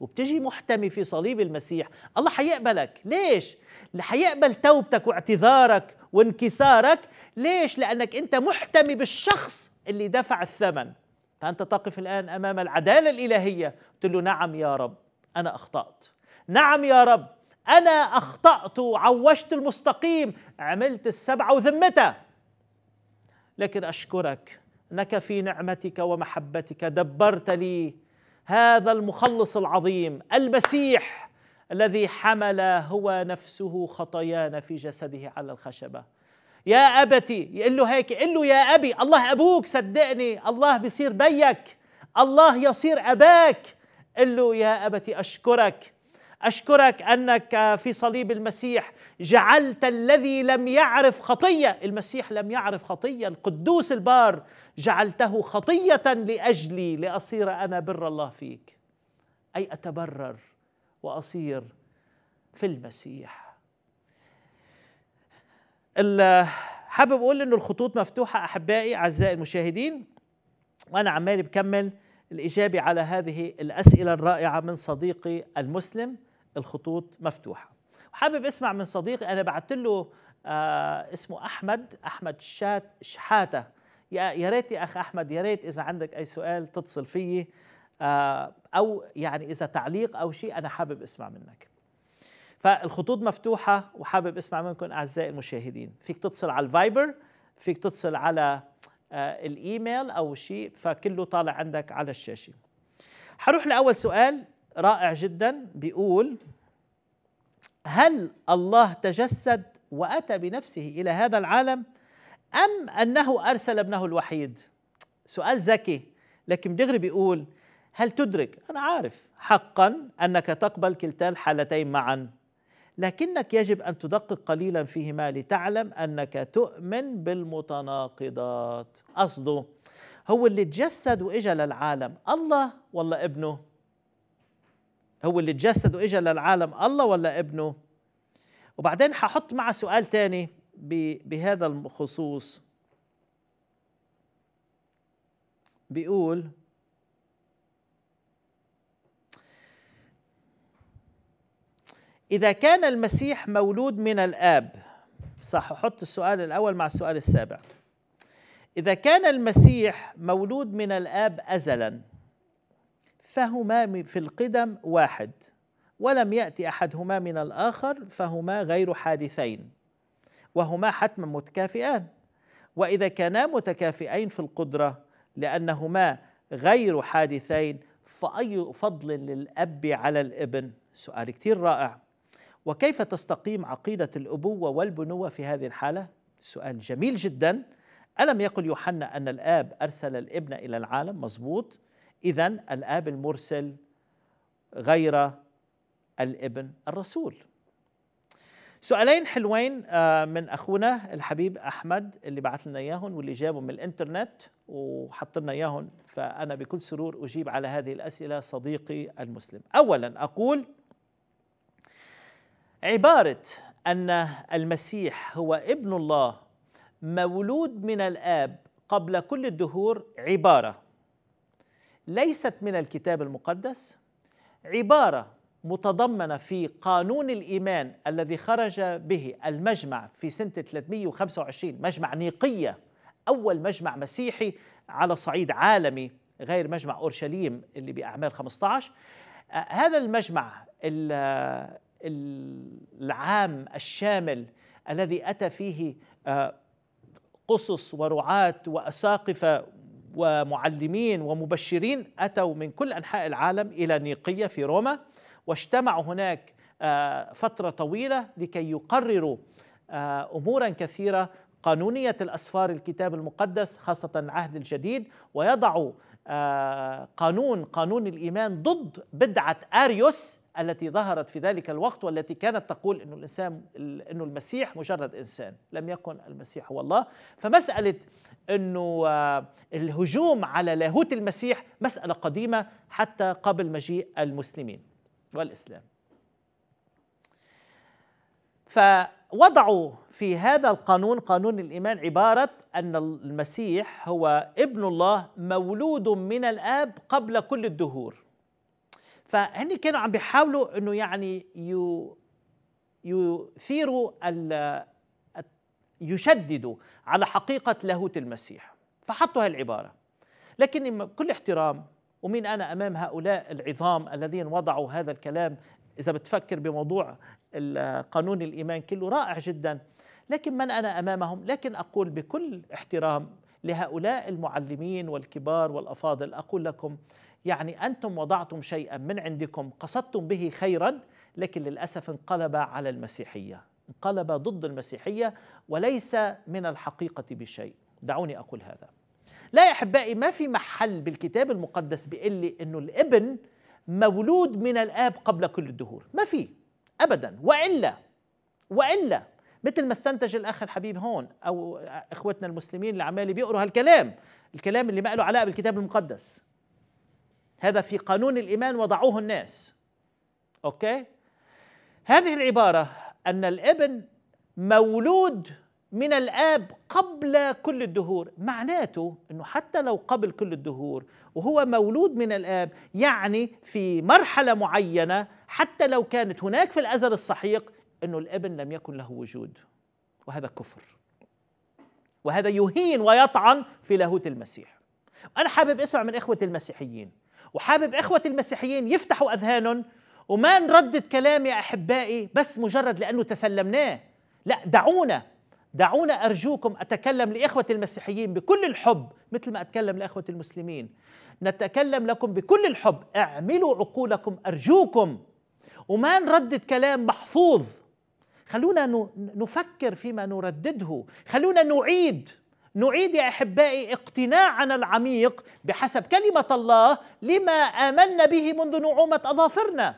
وبتجي محتمي في صليب المسيح الله حيقبلك ليش؟ حيقبل توبتك واعتذارك وانكسارك ليش؟ لأنك أنت محتمي بالشخص اللي دفع الثمن فأنت تقف الآن أمام العدالة الإلهية تقول له نعم يا رب أنا أخطأت نعم يا رب أنا أخطأت وعوشت المستقيم عملت السبعة وذمتها لكن أشكرك أنك في نعمتك ومحبتك دبرت لي هذا المخلص العظيم المسيح الذي حمل هو نفسه خطايانا في جسده على الخشبة يا أبتي يقول له هيك يقول له يا أبي الله أبوك صدقني الله بيصير بيك الله يصير أباك قل له يا أبتي أشكرك اشكرك انك في صليب المسيح جعلت الذي لم يعرف خطيه المسيح لم يعرف خطيه القدوس البار جعلته خطيه لاجلي لاصير انا بر الله فيك اي اتبرر واصير في المسيح حابب اقول انه الخطوط مفتوحه احبائي اعزائي المشاهدين وانا عمالي بكمل الاجابه على هذه الاسئله الرائعه من صديقي المسلم الخطوط مفتوحه وحابب اسمع من صديقي انا بعثت له آه اسمه احمد احمد شات شحاته يا ريت يا اخ احمد يا ريت اذا عندك اي سؤال تتصل فيي آه او يعني اذا تعليق او شيء انا حابب اسمع منك فالخطوط مفتوحه وحابب اسمع منكم اعزائي المشاهدين فيك تتصل على الفايبر فيك تتصل على آه الايميل او شيء فكله طالع عندك على الشاشه حروح لاول سؤال رائع جدا بيقول هل الله تجسد واتى بنفسه الى هذا العالم ام انه ارسل ابنه الوحيد سؤال ذكي لكن دغري بيقول هل تدرك انا عارف حقا انك تقبل كلتا الحالتين معا لكنك يجب ان تدقق قليلا فيهما لتعلم انك تؤمن بالمتناقضات قصده هو اللي تجسد واجا للعالم الله ولا ابنه هو اللي تجسد واجا للعالم الله ولا ابنه وبعدين ححط مع سؤال تاني بهذا الخصوص بيقول إذا كان المسيح مولود من الآب صح أحط السؤال الأول مع السؤال السابع إذا كان المسيح مولود من الآب أزلا فهما في القدم واحد ولم يأتي أحدهما من الآخر فهما غير حادثين وهما حتما متكافئان وإذا كانا متكافئين في القدرة لأنهما غير حادثين فأي فضل للأب على الابن سؤال كتير رائع وكيف تستقيم عقيدة الأبوة والبنوة في هذه الحالة سؤال جميل جدا ألم يقل يوحنا أن الآب أرسل الابن إلى العالم مظبوط إذا الآب المرسل غير الابن الرسول سؤالين حلوين آه، من اخونا الحبيب احمد اللي بعث لنا اياهم واللي جابهم من الانترنت وحط لنا اياهم فانا بكل سرور اجيب على هذه الاسئله صديقي المسلم. اولا اقول عباره ان المسيح هو ابن الله مولود من الاب قبل كل الدهور عباره ليست من الكتاب المقدس عباره متضمنه في قانون الايمان الذي خرج به المجمع في سنه 325 مجمع نيقيه اول مجمع مسيحي على صعيد عالمي غير مجمع اورشليم اللي باعمال 15 آه، هذا المجمع العام الشامل الذي اتى فيه آه، قصص ورعاة واساقفه ومعلمين ومبشرين أتوا من كل أنحاء العالم إلى نيقية في روما واجتمعوا هناك آه، فترة طويلة لكي يقرروا آه، أمورا كثيرة قانونية الأسفار الكتاب المقدس خاصة العهد الجديد ويضعوا آه، قانون قانون الإيمان ضد بدعة آريوس التي ظهرت في ذلك الوقت والتي كانت تقول انه الانسان انه المسيح مجرد انسان لم يكن المسيح هو الله فمساله انه آه، الهجوم على لاهوت المسيح مساله قديمه حتى قبل مجيء المسلمين والاسلام فوضعوا في هذا القانون قانون الايمان عباره ان المسيح هو ابن الله مولود من الاب قبل كل الدهور فهن كانوا عم بيحاولوا انه يعني يثيروا يشددوا على حقيقة لاهوت المسيح فحطوا العبارة لكن كل احترام ومين أنا أمام هؤلاء العظام الذين وضعوا هذا الكلام إذا بتفكر بموضوع قانون الإيمان كله رائع جدا لكن من أنا أمامهم لكن أقول بكل احترام لهؤلاء المعلمين والكبار والأفاضل أقول لكم يعني أنتم وضعتم شيئا من عندكم قصدتم به خيرا لكن للأسف انقلب على المسيحية انقلب ضد المسيحية وليس من الحقيقة بشيء دعوني أقول هذا لا يا أحبائي ما في محل بالكتاب المقدس بيقول لي أنه الابن مولود من الآب قبل كل الدهور ما في أبدا وإلا وإلا مثل ما استنتج الأخ الحبيب هون أو إخوتنا المسلمين اللي عمالي بيقروا هالكلام الكلام اللي ما له علاقة بالكتاب المقدس هذا في قانون الإيمان وضعوه الناس أوكي هذه العبارة أن الابن مولود من الآب قبل كل الدهور معناته أنه حتى لو قبل كل الدهور وهو مولود من الآب يعني في مرحلة معينة حتى لو كانت هناك في الأزل الصحيح أنه الابن لم يكن له وجود وهذا كفر وهذا يهين ويطعن في لاهوت المسيح أنا حابب أسمع من إخوة المسيحيين وحابب إخوتي المسيحيين يفتحوا أذهانهم وما نردد كلام يا أحبائي بس مجرد لأنه تسلمناه لا دعونا دعونا أرجوكم أتكلم لإخوتي المسيحيين بكل الحب مثل ما أتكلم لإخوتي المسلمين نتكلم لكم بكل الحب اعملوا عقولكم أرجوكم وما نردد كلام محفوظ خلونا نفكر فيما نردده خلونا نعيد نعيد يا احبائي اقتناعنا العميق بحسب كلمه الله لما امنا به منذ نعومه اظافرنا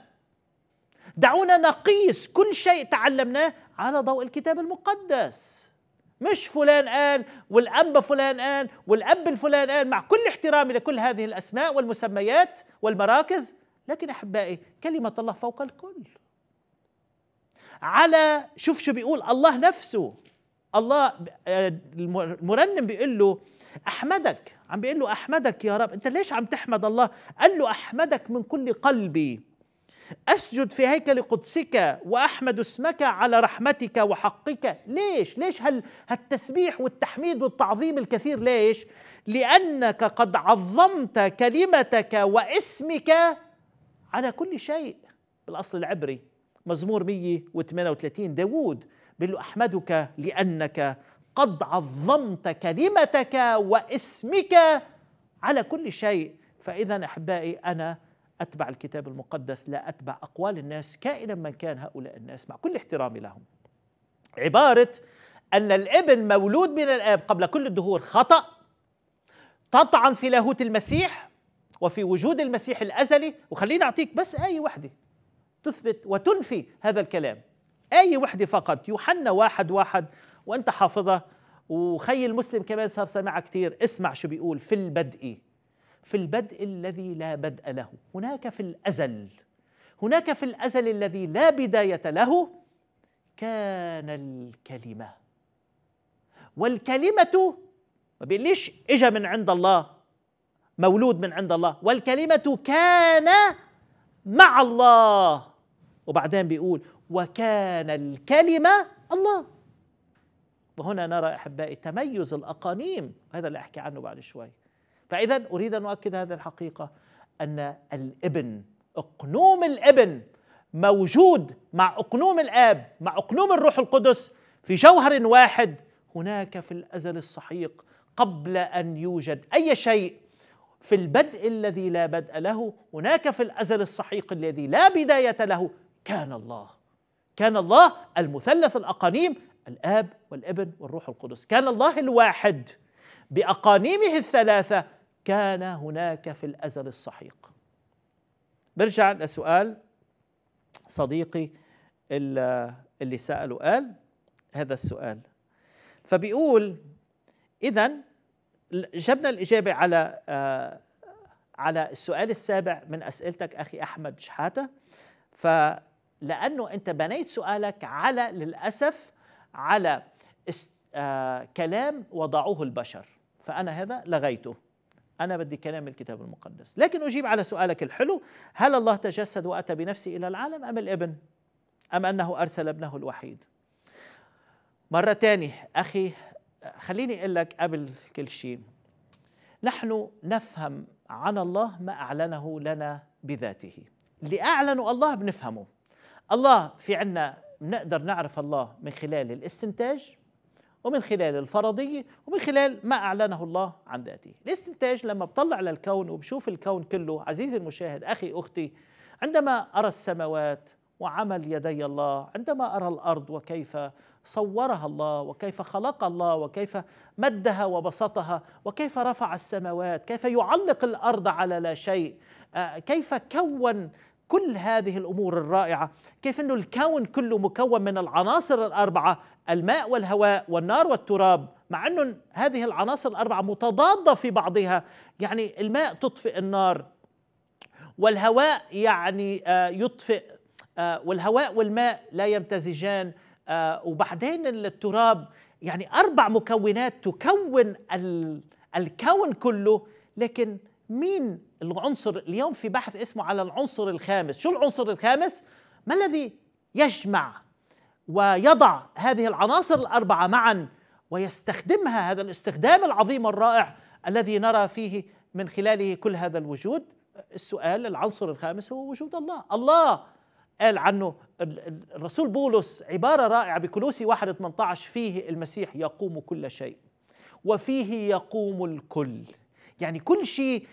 دعونا نقيس كل شيء تعلمناه على ضوء الكتاب المقدس مش فلان قال والأب فلان قال والأب الفلان قال مع كل احترامي لكل هذه الأسماء والمسميات والمراكز لكن أحبائي كلمة الله فوق الكل على شوف شو بيقول الله نفسه الله آه، المرنم بيقول له احمدك عم بيقول له احمدك يا رب انت ليش عم تحمد الله قال له احمدك من كل قلبي اسجد في هيكل قدسك واحمد اسمك على رحمتك وحقك ليش ليش هال هالتسبيح والتحميد والتعظيم الكثير ليش لانك قد عظمت كلمتك واسمك على كل شيء بالاصل العبري مزمور 138 داوود بيقول له احمدك لانك قد عظمت كلمتك واسمك على كل شيء فاذا احبائي انا اتبع الكتاب المقدس لا اتبع اقوال الناس كائنا من كان هؤلاء الناس مع كل احترامي لهم عباره ان الابن مولود من الاب قبل كل الدهور خطا تطعن في لاهوت المسيح وفي وجود المسيح الازلي وخليني اعطيك بس ايه واحده تثبت وتنفي هذا الكلام آية واحدة فقط يوحنا واحد واحد وأنت حافظها وخي المسلم كمان صار سامعها كثير اسمع شو بيقول في البدء في البدء الذي لا بدء له هناك في الأزل هناك في الأزل الذي لا بداية له كان الكلمة والكلمة ما بيقليش إجا من عند الله مولود من عند الله والكلمة كان مع الله وبعدين بيقول وكان الكلمة الله وهنا نرى أحبائي تميز الأقانيم هذا اللي أحكي عنه بعد شوي فإذا أريد أن أؤكد هذه الحقيقة أن الابن أقنوم الابن موجود مع أقنوم الآب مع أقنوم الروح القدس في جوهر واحد هناك في الأزل الصحيق قبل أن يوجد أي شيء في البدء الذي لا بدء له هناك في الأزل الصحيق الذي لا بداية له كان الله كان الله المثلث الأقانيم الآب والابن والروح القدس كان الله الواحد بأقانيمه الثلاثة كان هناك في الأزل السحيق برجع لسؤال صديقي اللي سأله قال هذا السؤال فبيقول إذا جبنا الإجابة على آه، على السؤال السابع من أسئلتك أخي أحمد شحاتة ف لأنه أنت بنيت سؤالك على للأسف على آه كلام وضعوه البشر فأنا هذا لغيته أنا بدي كلام الكتاب المقدس لكن أجيب على سؤالك الحلو هل الله تجسد وأتى بنفسه إلى العالم أم الابن أم أنه أرسل ابنه الوحيد مرة ثانيه أخي خليني أقول لك قبل كل شيء نحن نفهم عن الله ما أعلنه لنا بذاته اللي أعلنه الله بنفهمه الله في عنا نقدر نعرف الله من خلال الاستنتاج ومن خلال الفرضية ومن خلال ما أعلنه الله عن ذاته الاستنتاج لما بطلع للكون وبشوف الكون كله عزيزي المشاهد أخي أختي عندما أرى السماوات وعمل يدي الله عندما أرى الأرض وكيف صورها الله وكيف خلق الله وكيف مدها وبسطها وكيف رفع السماوات كيف يعلق الأرض على لا شيء آه، كيف كون كل هذه الأمور الرائعة كيف انه الكون كله مكون من العناصر الأربعة الماء والهواء والنار والتراب مع أن هذه العناصر الأربعة متضادة في بعضها يعني الماء تطفئ النار والهواء يعني آه، يطفئ آه، والهواء والماء لا يمتزجان آه، وبعدين التراب يعني أربع مكونات تكون الكون كله لكن مين العنصر اليوم في بحث اسمه على العنصر الخامس شو العنصر الخامس ما الذي يجمع ويضع هذه العناصر الاربعه معا ويستخدمها هذا الاستخدام العظيم الرائع الذي نرى فيه من خلاله كل هذا الوجود السؤال العنصر الخامس هو وجود الله الله قال عنه الرسول بولس عبارة رائعة بكلوسي واحد 18 فيه المسيح يقوم كل شيء وفيه يقوم الكل يعني كل شيء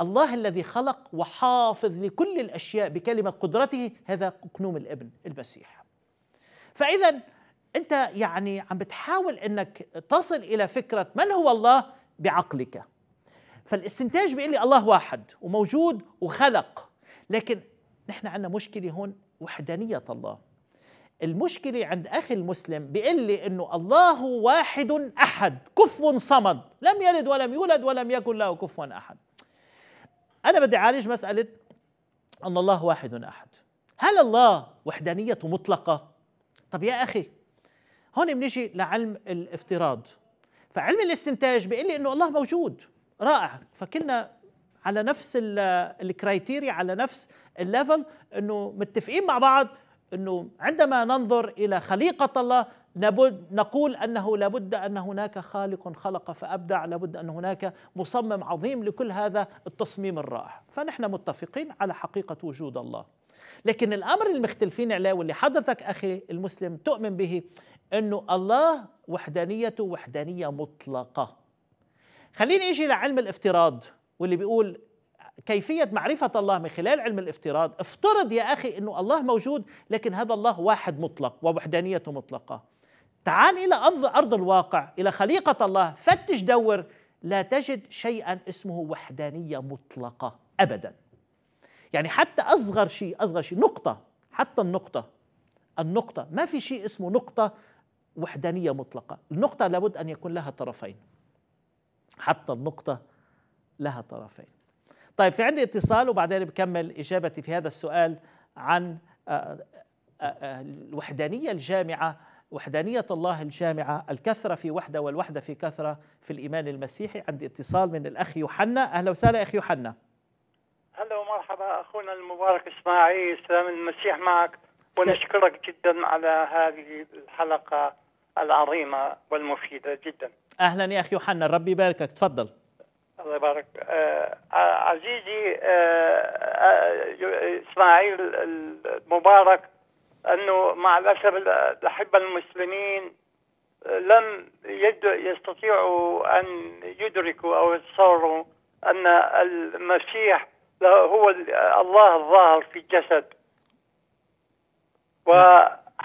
الله الذي خلق وحافظ لكل الاشياء بكلمه قدرته هذا كنوم الابن المسيح. فاذا انت يعني عم بتحاول انك تصل الى فكره من هو الله بعقلك. فالاستنتاج بيقول لي الله واحد وموجود وخلق لكن نحن عندنا مشكله هون وحدانيه الله. المشكله عند اخي المسلم بيقول لي انه الله واحد احد كفو صمد لم يلد ولم يولد ولم يكن له كفوا احد. انا بدي اعالج مساله ان الله واحد احد هل الله وحدانيه مطلقه طب يا اخي هون بنيجي لعلم الافتراض فعلم الاستنتاج بيقول لي انه الله موجود رائع فكنا على نفس الكرايتيريا على نفس الليفل انه متفقين مع بعض انه عندما ننظر الى خليقه الله نقول أنه لابد أن هناك خالق خلق فأبدع لابد أن هناك مصمم عظيم لكل هذا التصميم الرائع فنحن متفقين على حقيقة وجود الله لكن الأمر المختلفين عليه واللي حضرتك أخي المسلم تؤمن به أنه الله وحدانيته وحدانية مطلقة خليني أجي لعلم الافتراض واللي بيقول كيفية معرفة الله من خلال علم الافتراض افترض يا أخي أنه الله موجود لكن هذا الله واحد مطلق ووحدانيته مطلقة تعال إلى أرض, أرض الواقع إلى خليقة الله فتش دور لا تجد شيئا اسمه وحدانية مطلقة أبدا يعني حتى أصغر شيء أصغر شيء نقطة حتى النقطة النقطة ما في شيء اسمه نقطة وحدانية مطلقة النقطة لابد أن يكون لها طرفين حتى النقطة لها طرفين طيب في عندي اتصال وبعدين بكمل إجابتي في هذا السؤال عن آه، آه، آه، الوحدانية الجامعة وحدانية الله الجامعة الكثرة في وحدة والوحدة في كثرة في الإيمان المسيحي عندي اتصال من الأخ يوحنا أهلا وسهلا أخ يوحنا هلا ومرحبا أخونا المبارك إسماعيل سلام المسيح معك ونشكرك جدا على هذه الحلقة العظيمة والمفيدة جدا أهلا يا أخي يوحنا الرب يباركك تفضل الله يبارك آه، عزيزي آه، آه، إسماعيل المبارك انه مع الاسف الاحبه المسلمين آه، لم يستطيعوا ان يدركوا او يتصوروا ان المسيح هو الله الظاهر في الجسد نعم.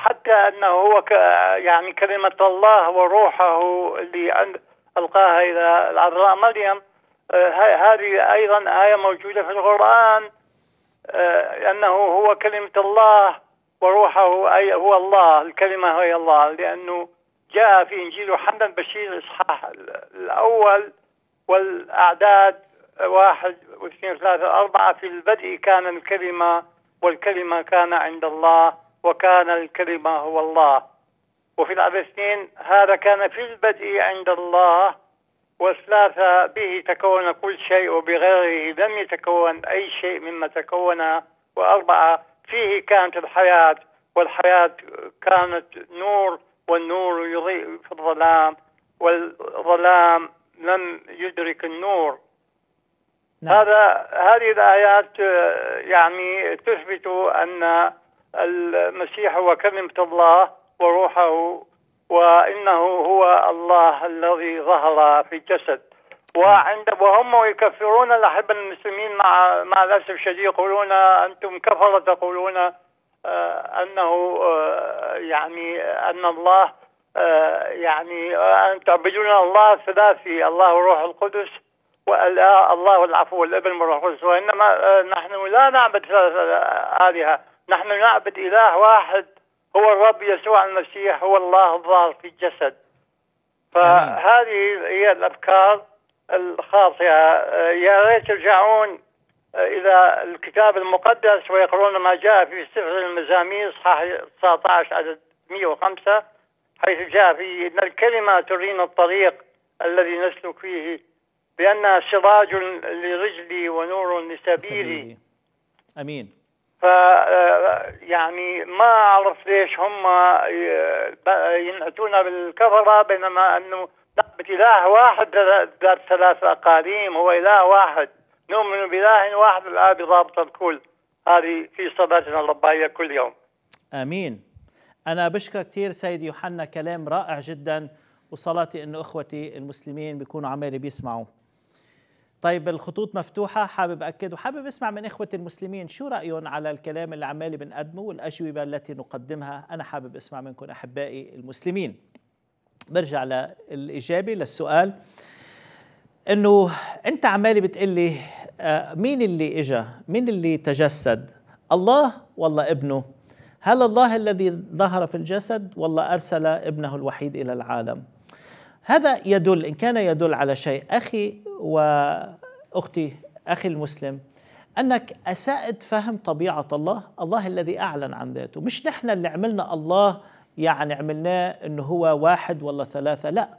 وحتى انه هو يعني كلمه الله وروحه اللي القاها الى العذراء مريم آه، هذه ايضا ايه موجوده في القران آه، انه هو كلمه الله وروحه أي هو الله الكلمة هي الله لأنه جاء في إنجيل يوحنا بشير الإصحاح الأول والأعداد واحد واثنين ثلاثة أربعة في البدء كان الكلمة والكلمة كان عند الله وكان الكلمة هو الله وفي العدد اثنين هذا كان في البدء عند الله والثلاثة به تكون كل شيء وبغيره لم يتكون أي شيء مما تكون وأربعة فيه كانت الحياة والحياة كانت نور والنور يضيء في الظلام والظلام لم يدرك النور نعم. هذا هذه الآيات آه، يعني تثبت أن المسيح هو كلمة الله وروحه وإنه هو الله الذي ظهر في الجسد وعند وهم يكفرون الأحبة المسلمين مع مع الأسف الشديد يقولون أنتم كفرة تقولون آه، أنه آه، يعني أن الله آه، يعني أن تعبدون الله ثلاثي الله روح القدس والله العفو والابن والروح القدس وإنما نحن لا نعبد ثلاثة آلهة نحن نعبد إله واحد هو الرب يسوع المسيح هو الله الظاهر في الجسد فهذه هي الأفكار الخاطئة آه، يا ريت يرجعون آه، إلى الكتاب المقدس ويقرون ما جاء في سفر المزامير صح 19 عدد 105 حيث جاء في إن الكلمة ترينا الطريق الذي نسلك فيه بأنها سراج لرجلي ونور لسبيلي أمين ف آه، يعني ما أعرف ليش هم ينعتون بالكفرة بينما أنه بإله واحد ذات ثلاث أقاليم هو إله واحد نؤمن بإله واحد الآب ضابط الكل هذه في صلاتنا الربانية كل يوم آمين أنا بشكر كثير سيدي يوحنا كلام رائع جدا وصلاتي أنه إخوتي المسلمين بيكونوا عمالي بيسمعوا طيب الخطوط مفتوحة حابب أكد وحابب أسمع من إخوة المسلمين شو رأيهم على الكلام اللي عمالي بنقدمه والأجوبة التي نقدمها أنا حابب أسمع منكم أحبائي المسلمين برجع للإجابة للسؤال انه انت عمالي بتقلي آه، مين اللي اجا مين اللي تجسد الله ولا ابنه هل الله الذي ظهر في الجسد ولا ارسل ابنه الوحيد الى العالم هذا يدل ان كان يدل على شيء اخي واختي اخي المسلم انك اسأت فهم طبيعه الله الله الذي اعلن عن ذاته مش نحن اللي عملنا الله يعني عملناه انه هو واحد ولا ثلاثه لا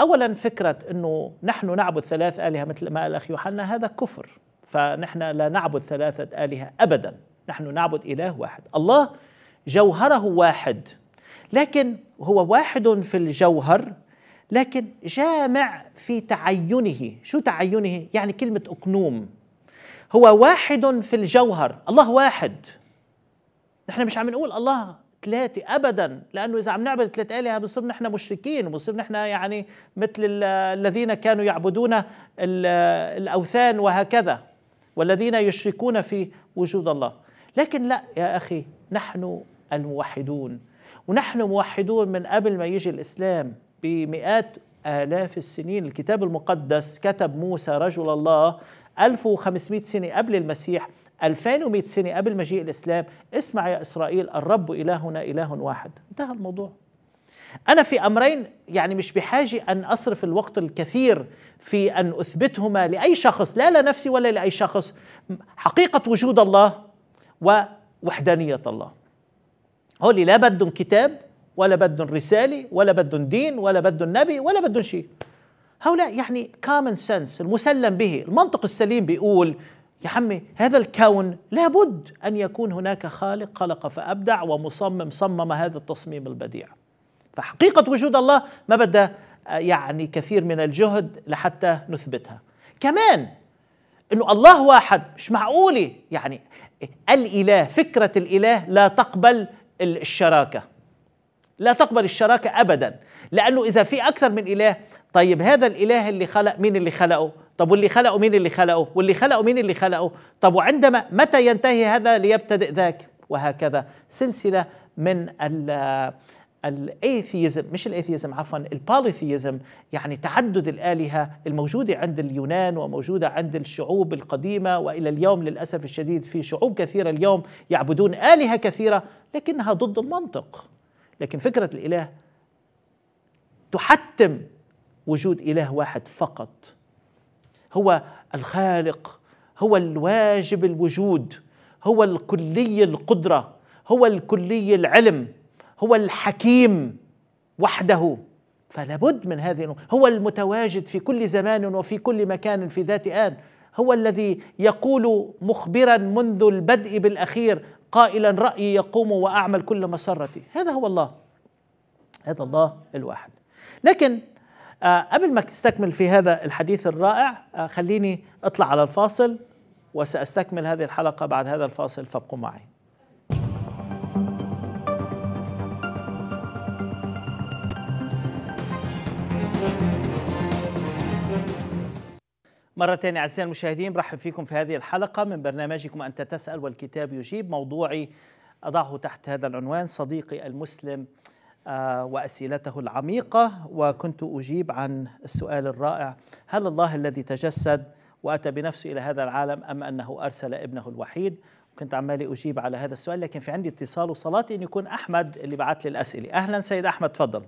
اولا فكره انه نحن نعبد ثلاث الهه مثل ما قال الاخ يوحنا هذا كفر فنحن لا نعبد ثلاثه الهه ابدا نحن نعبد اله واحد الله جوهره واحد لكن هو واحد في الجوهر لكن جامع في تعينه شو تعينه يعني كلمه اقنوم هو واحد في الجوهر الله واحد نحن مش عم نقول الله ثلاثة أبدا لأنه إذا عم نعبد ثلاثة آلهة بصير نحن مشركين وبصير نحن يعني مثل الذين كانوا يعبدون الأوثان وهكذا والذين يشركون في وجود الله لكن لا يا أخي نحن الموحدون ونحن موحدون من قبل ما يجي الإسلام بمئات آلاف السنين الكتاب المقدس كتب موسى رجل الله 1500 سنة قبل المسيح 2100 سنة قبل مجيء الإسلام اسمع يا إسرائيل الرب إلهنا إله واحد انتهى الموضوع أنا في أمرين يعني مش بحاجة أن أصرف الوقت الكثير في أن أثبتهما لأي شخص لا لنفسي ولا لأي شخص حقيقة وجود الله ووحدانية الله هو اللي لا بدهم كتاب ولا بدهم رسالة ولا بدهم دين ولا بدهم نبي ولا بدهم شيء هؤلاء يعني common sense المسلم به المنطق السليم بيقول يا عمي هذا الكون لابد أن يكون هناك خالق خلق فأبدع ومصمم صمم هذا التصميم البديع فحقيقة وجود الله ما بدها آه، يعني كثير من الجهد لحتى نثبتها كمان انه الله واحد مش معقوله يعني الاله فكره الاله لا تقبل الشراكه لا تقبل الشراكه ابدا لانه اذا في اكثر من اله طيب هذا الاله اللي خلق مين اللي خلقه طب واللي خلقه مين اللي خلقه واللي خلقه مين اللي خلقه طب وعندما متى ينتهي هذا ليبتدئ ذاك وهكذا سلسله من ال الايثيزم مش الايثيزم عفوا البوليثيزم يعني تعدد الالهه الموجوده عند اليونان وموجوده عند الشعوب القديمه والى اليوم للاسف الشديد في شعوب كثيره اليوم يعبدون الهه كثيره لكنها ضد المنطق لكن فكره الاله تحتم وجود اله واحد فقط هو الخالق هو الواجب الوجود هو الكلي القدره هو الكلي العلم هو الحكيم وحده فلا بد من هذه هو المتواجد في كل زمان وفي كل مكان في ذات آن هو الذي يقول مخبرا منذ البدء بالأخير قائلا رأيي يقوم وأعمل كل مسرتي هذا هو الله هذا الله الواحد لكن آه، قبل ما تستكمل في هذا الحديث الرائع آه، خليني اطلع على الفاصل وساستكمل هذه الحلقه بعد هذا الفاصل فابقوا معي مرة ثانية أعزائي المشاهدين برحب فيكم في هذه الحلقة من برنامجكم أنت تسأل والكتاب يجيب موضوعي أضعه تحت هذا العنوان صديقي المسلم آه، واسئلته العميقه وكنت اجيب عن السؤال الرائع هل الله الذي تجسد واتى بنفسه الى هذا العالم ام انه ارسل ابنه الوحيد كنت عمالي اجيب على هذا السؤال لكن في عندي اتصال وصلاتي ان يكون احمد اللي بعت لي الاسئله اهلا سيد احمد تفضل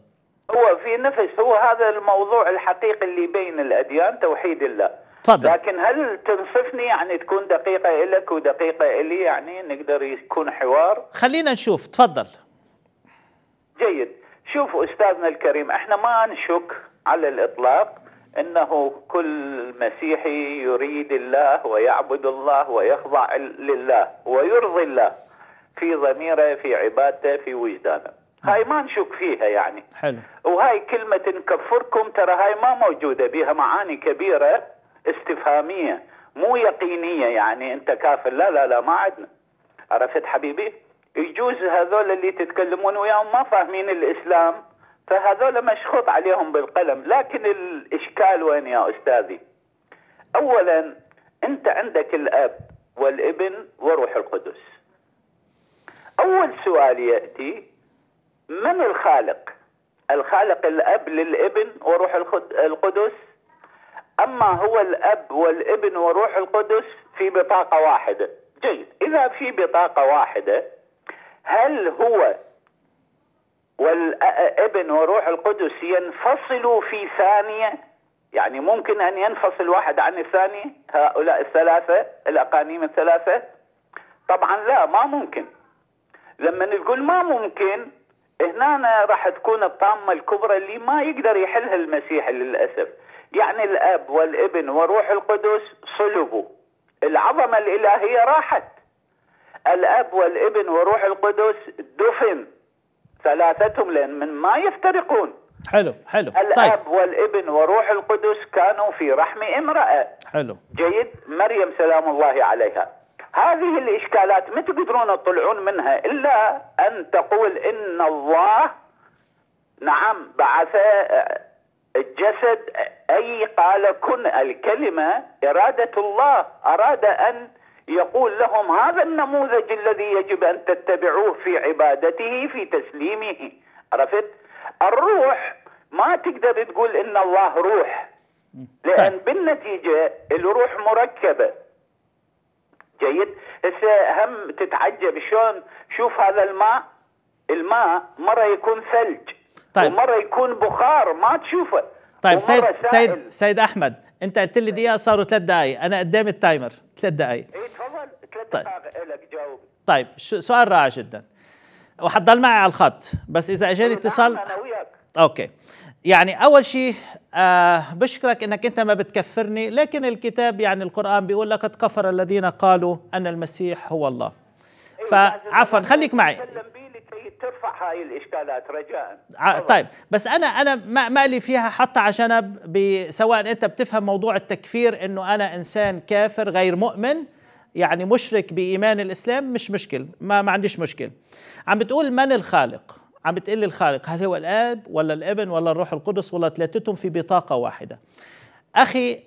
هو في نفس هو هذا الموضوع الحقيقي اللي بين الاديان توحيد الله تفضل لكن هل تنصفني يعني تكون دقيقه لك ودقيقه لي يعني نقدر يكون حوار خلينا نشوف تفضل جيد شوفوا استاذنا الكريم احنا ما نشك على الاطلاق انه كل مسيحي يريد الله ويعبد الله ويخضع لله ويرضي الله في ضميره في عبادته في وجدانه هاي ما نشك فيها يعني حلو وهاي كلمة نكفركم ترى هاي ما موجودة بها معاني كبيرة استفهامية مو يقينية يعني انت كافر لا لا لا ما عندنا عرفت حبيبي يجوز هذول اللي تتكلمون وياهم ما فاهمين الاسلام فهذول مشخوط عليهم بالقلم لكن الاشكال وين يا استاذي اولا انت عندك الاب والابن وروح القدس اول سؤال ياتي من الخالق الخالق الاب للابن وروح القدس اما هو الاب والابن وروح القدس في بطاقه واحده جيد اذا في بطاقه واحده هل هو والابن وروح القدس ينفصلوا في ثانية يعني ممكن أن ينفصل واحد عن الثاني هؤلاء الثلاثة الأقانيم الثلاثة طبعا لا ما ممكن لما نقول ما ممكن هنا راح تكون الطامة الكبرى اللي ما يقدر يحلها المسيح للأسف يعني الأب والابن وروح القدس صلبوا العظمة الإلهية راحت الاب والابن وروح القدس دفن ثلاثتهم لان من ما يفترقون حلو حلو طيب. الاب طيب. والابن وروح القدس كانوا في رحم امراه حلو جيد مريم سلام الله عليها هذه الاشكالات ما تقدرون تطلعون منها الا ان تقول ان الله نعم بعث آه، الجسد اي قال كن الكلمه اراده الله اراد ان يقول لهم هذا النموذج الذي يجب ان تتبعوه في عبادته في تسليمه عرفت الروح ما تقدر تقول ان الله روح لان طيب. بالنتيجه الروح مركبه جيد هسه هم تتعجب شلون شوف هذا الماء الماء مره يكون ثلج طيب. ومره يكون بخار ما تشوفه طيب سيد سيد سيد احمد انت قلت لي دقيقه صاروا ثلاث دقائق انا قدام التايمر ثلاث دقائق اي تفضل ثلاث طيب. دقائق لك جاوب طيب سؤال رائع جدا وحتضل معي على الخط بس اذا اجاني نعم، اتصال انا وياك اوكي يعني اول شيء آه بشكرك انك انت ما بتكفرني لكن الكتاب يعني القران بيقول لقد كفر الذين قالوا ان المسيح هو الله إيه، فعفوا خليك معي ترفع هاي الاشكالات رجاء طيب بس انا انا ما مالي فيها حتى عشان سواء انت بتفهم موضوع التكفير انه انا انسان كافر غير مؤمن يعني مشرك بايمان الاسلام مش مشكل ما ما عنديش مشكل عم بتقول من الخالق عم بتقول الخالق هل هو الاب ولا الابن ولا الروح القدس ولا ثلاثتهم في بطاقه واحده اخي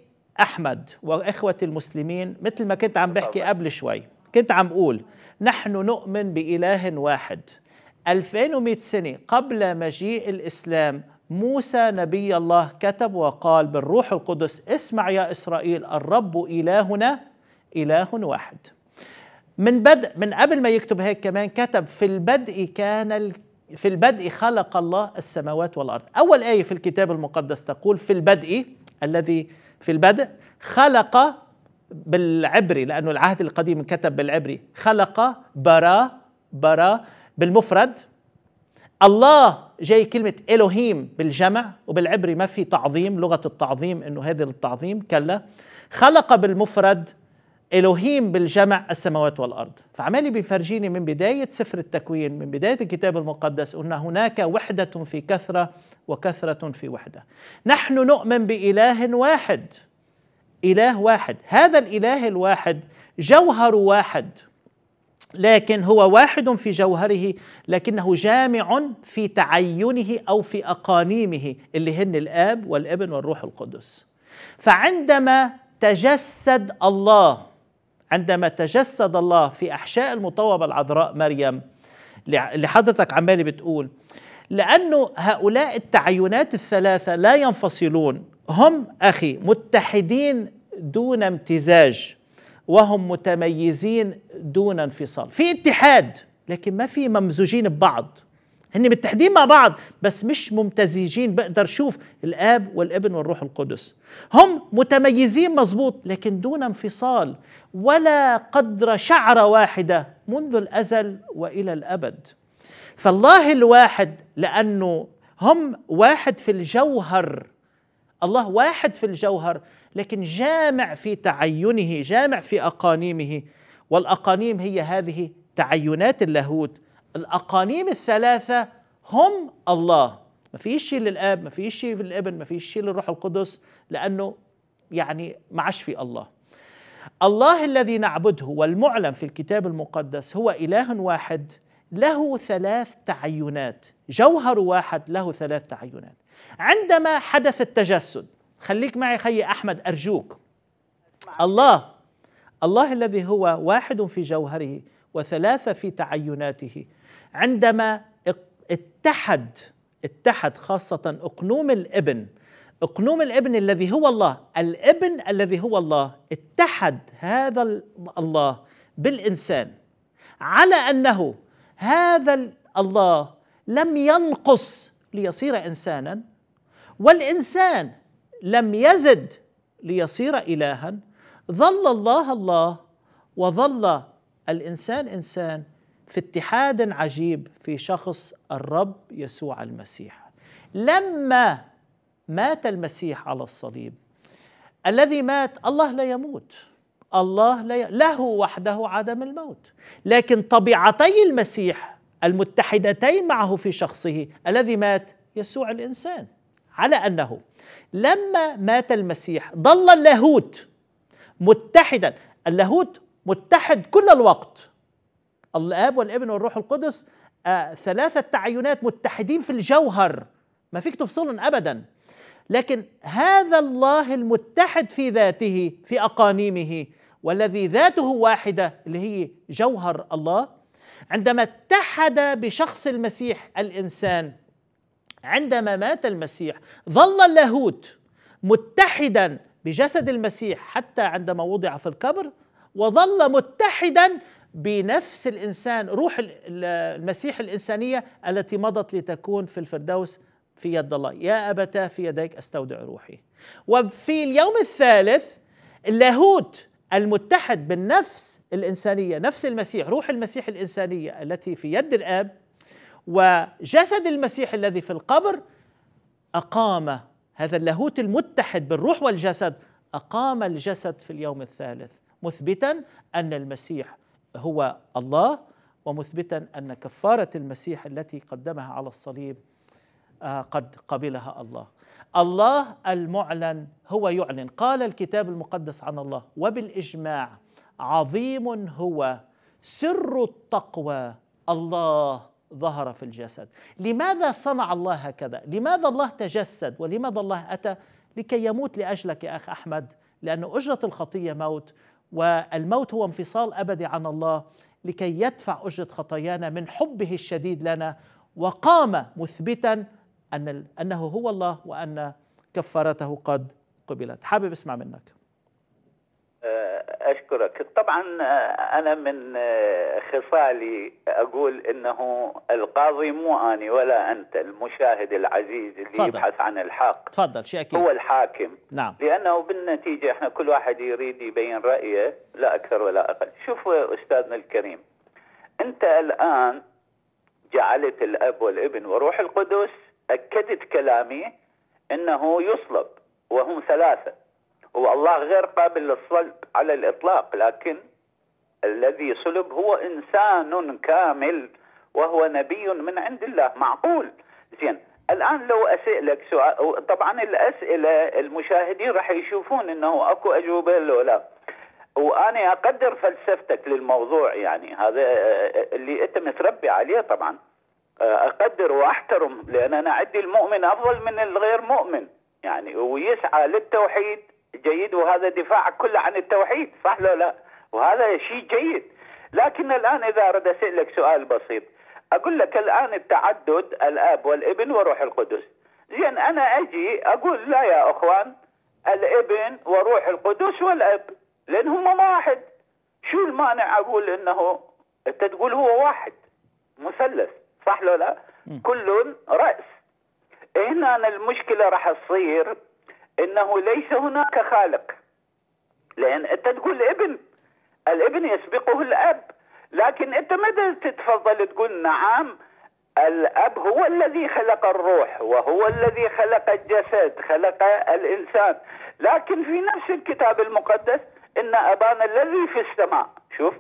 احمد واخوتي المسلمين مثل ما كنت عم بحكي قبل شوي كنت عم أقول نحن نؤمن بإله واحد 2100 سنة قبل مجيء الإسلام موسى نبي الله كتب وقال بالروح القدس اسمع يا إسرائيل الرب إلهنا إله واحد من بدء من قبل ما يكتب هيك كمان كتب في البدء كان ال في البدء خلق الله السماوات والأرض أول آية في الكتاب المقدس تقول في البدء الذي في البدء خلق بالعبري لأنه العهد القديم كتب بالعبري خلق برا برا بالمفرد الله جاي كلمة إلهيم بالجمع وبالعبري ما في تعظيم لغة التعظيم إنه هذا التعظيم كلا خلق بالمفرد إلهيم بالجمع السماوات والأرض فعمالي بيفرجيني من بداية سفر التكوين من بداية الكتاب المقدس أن هناك وحدة في كثرة وكثرة في وحدة نحن نؤمن بإله واحد إله واحد هذا الإله الواحد جوهر واحد لكن هو واحد في جوهره لكنه جامع في تعينه او في اقانيمه اللي هن الاب والابن والروح القدس فعندما تجسد الله عندما تجسد الله في احشاء المطوبه العذراء مريم اللي حضرتك عمالي بتقول لانه هؤلاء التعينات الثلاثه لا ينفصلون هم اخي متحدين دون امتزاج وهم متميزين دون انفصال في اتحاد لكن ما في ممزوجين ببعض هن متحدين مع بعض بس مش ممتزجين بقدر شوف الاب والابن والروح القدس هم متميزين مظبوط لكن دون انفصال ولا قدر شعره واحده منذ الازل والى الابد فالله الواحد لانه هم واحد في الجوهر الله واحد في الجوهر لكن جامع في تعينه جامع في أقانيمه والأقانيم هي هذه تعينات اللاهوت الأقانيم الثلاثة هم الله ما فيش شيء للاب ما فيش شيء للابن ما فيش شيء للروح القدس لانه يعني ما عادش في الله الله الذي نعبده والمعلم في الكتاب المقدس هو اله واحد له ثلاث تعينات جوهر واحد له ثلاث تعينات عندما حدث التجسد خليك معي خي أحمد أرجوك الله الله الذي هو واحد في جوهره وثلاثة في تعيناته عندما اتحد اتحد خاصة أقنوم الابن أقنوم الابن الذي هو الله الابن الذي هو الله اتحد هذا الله بالإنسان على أنه هذا الله لم ينقص ليصير إنسانا والإنسان لم يزد ليصير إلها ظل الله الله وظل الإنسان إنسان في اتحاد عجيب في شخص الرب يسوع المسيح لما مات المسيح على الصليب الذي مات الله لا يموت الله لا ي... له وحده عدم الموت لكن طبيعتي المسيح المتحدتين معه في شخصه الذي مات يسوع الانسان على أنه لما مات المسيح ظل اللاهوت متحدا اللاهوت متحد كل الوقت الاب والابن والروح القدس آه ثلاثه تعينات متحدين في الجوهر ما فيك تفصلهم ابدا لكن هذا الله المتحد في ذاته في اقانيمه والذي ذاته واحده اللي هي جوهر الله عندما اتحد بشخص المسيح الانسان عندما مات المسيح ظل اللاهوت متحدا بجسد المسيح حتى عندما وضع في القبر وظل متحدا بنفس الانسان روح المسيح الانسانيه التي مضت لتكون في الفردوس في يد الله يا ابتاه في يديك استودع روحي وفي اليوم الثالث اللاهوت المتحد بالنفس الانسانيه نفس المسيح روح المسيح الانسانيه التي في يد الاب وجسد المسيح الذي في القبر اقام هذا اللاهوت المتحد بالروح والجسد اقام الجسد في اليوم الثالث مثبتا ان المسيح هو الله ومثبتا ان كفاره المسيح التي قدمها على الصليب آه، قد قبلها الله. الله المعلن هو يعلن، قال الكتاب المقدس عن الله وبالاجماع عظيم هو سر التقوى الله ظهر في الجسد لماذا صنع الله هكذا لماذا الله تجسد ولماذا الله أتى لكي يموت لأجلك يا أخ أحمد لأن أجرة الخطية موت والموت هو انفصال أبدي عن الله لكي يدفع أجرة خطايانا من حبه الشديد لنا وقام مثبتا أن أنه هو الله وأن كفارته قد قبلت حابب اسمع منك أشكرك طبعا آه، أنا من آه، خصالي أقول أنه القاضي مو أني ولا أنت المشاهد العزيز اللي فضل. يبحث عن الحق تفضل شيء أكيد. هو الحاكم نعم. لأنه بالنتيجة إحنا كل واحد يريد يبين رأيه لا أكثر ولا أقل شوف أستاذنا الكريم أنت الآن جعلت الأب والابن وروح القدس أكدت كلامي أنه يصلب وهم ثلاثة هو الله غير قابل للصلب على الإطلاق لكن الذي صلب هو إنسان كامل وهو نبي من عند الله معقول زين الآن لو أسألك سؤال طبعا الأسئلة المشاهدين راح يشوفون أنه أكو أجوبة لو لا وأنا أقدر فلسفتك للموضوع يعني هذا آه، اللي أنت متربي عليه طبعا آه، أقدر وأحترم لأن أنا عندي المؤمن أفضل من الغير مؤمن يعني ويسعى للتوحيد جيد وهذا دفاع كله عن التوحيد صح لو لا وهذا شيء جيد لكن الآن إذا أرد أسألك سؤال بسيط أقول لك الآن التعدد الأب والابن وروح القدس زين أنا أجي أقول لا يا أخوان الابن وروح القدس والأب لأن هم واحد شو المانع أقول إنه أنت تقول هو واحد مثلث صح لو لا كل رأس هنا المشكلة راح تصير انه ليس هناك خالق لان انت تقول ابن الابن يسبقه الاب لكن انت ما تتفضل تقول نعم الاب هو الذي خلق الروح وهو الذي خلق الجسد خلق الانسان لكن في نفس الكتاب المقدس ان ابانا الذي في السماء شوف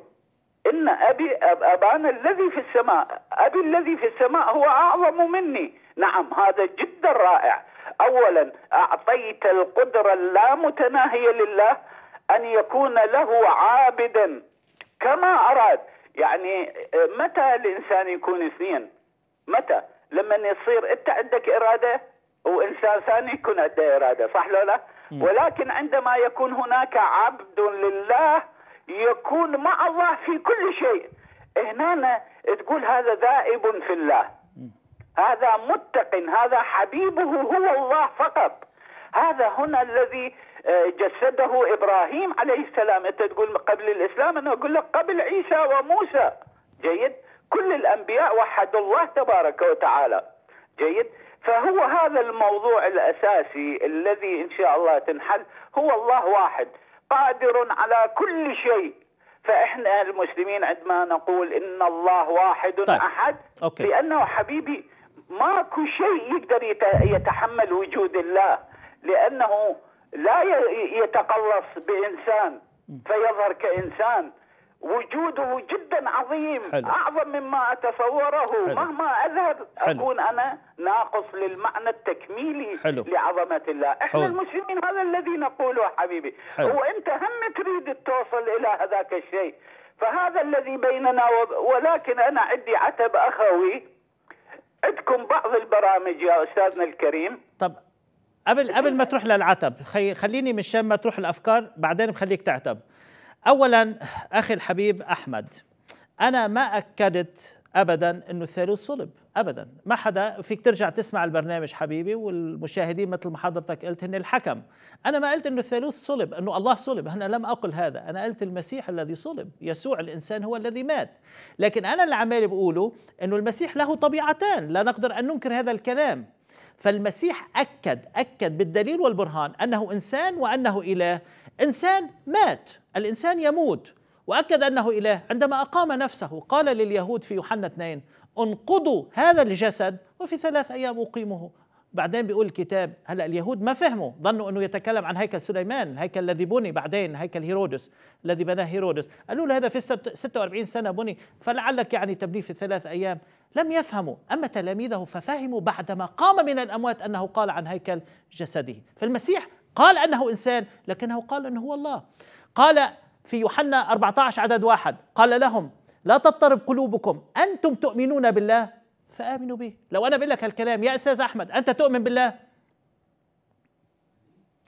ان ابي أب ابانا الذي في السماء ابي الذي في السماء هو اعظم مني نعم هذا جدا رائع اولا اعطيت القدره اللامتناهيه لله ان يكون له عابدا كما اراد يعني متى الانسان يكون اثنين متى لما يصير انت عندك اراده وانسان ثاني يكون عنده اراده صح لو لا ولكن عندما يكون هناك عبد لله يكون مع الله في كل شيء هنا تقول هذا ذائب في الله هذا متق هذا حبيبه هو الله فقط هذا هنا الذي آه، جسده ابراهيم عليه السلام انت تقول قبل الاسلام انا اقول لك قبل عيسى وموسى جيد كل الانبياء وحدوا الله تبارك وتعالى جيد فهو هذا الموضوع الاساسي الذي ان شاء الله تنحل هو الله واحد قادر على كل شيء فاحنا المسلمين عندما نقول ان الله واحد طيب. احد أوكي. لانه حبيبي ماكو شيء يقدر يتحمل وجود الله لانه لا يتقلص بانسان فيظهر كانسان وجوده جدا عظيم حلو. اعظم مما اتصوره حلو. مهما اذهب حلو. اكون انا ناقص للمعنى التكميلي حلو. لعظمه الله احنا حلو. المسلمين هذا الذي نقوله حبيبي حلو. وانت هم تريد توصل الى هذاك الشيء فهذا الذي بيننا و... ولكن انا عندي عتب اخوي عندكم بعض البرامج يا استاذنا الكريم طب قبل قبل ما تروح للعتب خي خليني من شان ما تروح الافكار بعدين بخليك تعتب اولا اخي الحبيب احمد انا ما اكدت ابدا انه الثالوث صلب ابدا ما حدا فيك ترجع تسمع البرنامج حبيبي والمشاهدين مثل ما حضرتك قلت هن الحكم انا ما قلت انه الثالوث صلب انه الله صلب انا لم اقل هذا انا قلت المسيح الذي صلب يسوع الانسان هو الذي مات لكن انا اللي عمالي بقوله انه المسيح له طبيعتان لا نقدر ان ننكر هذا الكلام فالمسيح اكد اكد بالدليل والبرهان انه انسان وانه اله انسان مات الانسان يموت واكد انه اله عندما اقام نفسه قال لليهود في يوحنا 2 انقضوا هذا الجسد وفي ثلاث أيام أقيمه بعدين بيقول الكتاب هلا اليهود ما فهموا ظنوا انه يتكلم عن هيكل سليمان الهيكل الذي بني بعدين هيكل هيرودس الذي بناه هيرودس قالوا له هذا في 46 سنه بني فلعلك يعني تبنيه في ثلاث ايام لم يفهموا اما تلاميذه ففهموا بعدما قام من الاموات انه قال عن هيكل جسده فالمسيح قال انه انسان لكنه قال انه هو الله قال في يوحنا 14 عدد واحد قال لهم لا تضطرب قلوبكم انتم تؤمنون بالله فامنوا به لو انا بقول لك هالكلام يا استاذ احمد انت تؤمن بالله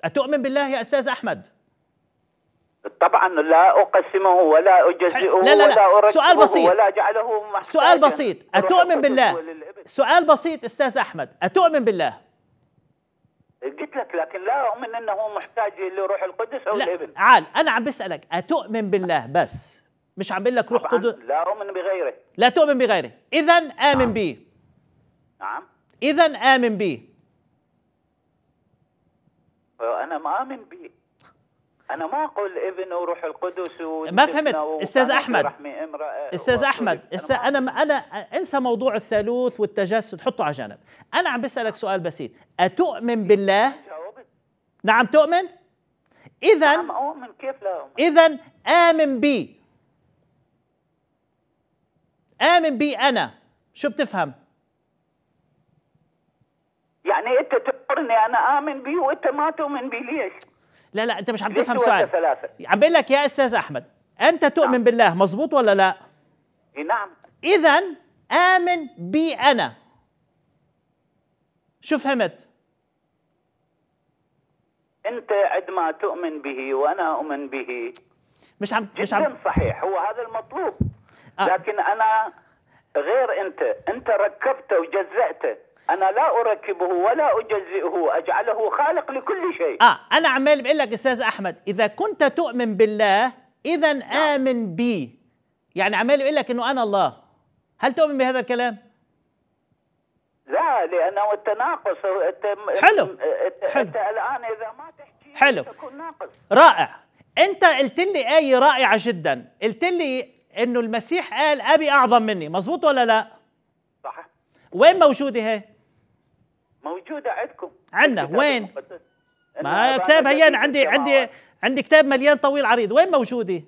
اتؤمن بالله يا استاذ احمد طبعا لا اقسمه ولا اجزئه لا لا لا. ولا سؤال بسيط ولا جعله محتاجا سؤال بسيط اتؤمن بالله سؤال بسيط استاذ احمد اتؤمن بالله قلت لك لكن لا اؤمن انه محتاج لروح القدس او لا. الابن عال انا عم بسالك اتؤمن بالله بس مش عامل لك روح قدس لا أؤمن بغيره لا تؤمن بغيره إذا آمن نعم. به نعم إذا آمن به آه، أنا ما آمن به أنا ما أقول ابن وروح القدس ما فهمت أستاذ أحمد أستاذ أحمد أستاذ أنا أنا انسى موضوع الثالوث والتجسد حطه على جنب أنا عم بسألك سؤال بسيط أتؤمن إيه، بالله؟ نعم تؤمن؟ إذا نعم أؤمن كيف لا أؤمن؟ إذا آمن بي آمن بي أنا شو بتفهم؟ يعني أنت تقرني أنا آمن بي وأنت ما تؤمن بي ليش؟ لا لا أنت مش عم تفهم سؤال عم بقول لك يا أستاذ أحمد أنت تؤمن نعم. بالله مزبوط ولا لا؟ نعم إذا آمن بي أنا شو فهمت؟ انت عندما تؤمن به وانا اؤمن به مش عم مش عم صحيح هو هذا المطلوب آه. لكن انا غير انت انت ركبته وجزأته انا لا اركبه ولا اجزئه اجعله خالق لكل شيء اه انا عمال بقول لك استاذ احمد اذا كنت تؤمن بالله اذا نعم. امن بي يعني عمال بقول لك انه انا الله هل تؤمن بهذا الكلام لا لانه التناقص حلو حلو انت الان اذا ما تحكي حلو تكون ناقص رائع انت قلت لي ايه رائعه جدا قلت لي انه المسيح قال ابي اعظم مني مزبوط ولا لا صح وين موجوده هي موجوده عندكم عندنا وين ما كتاب هي عندي عندي عندي كتاب مليان طويل عريض وين موجوده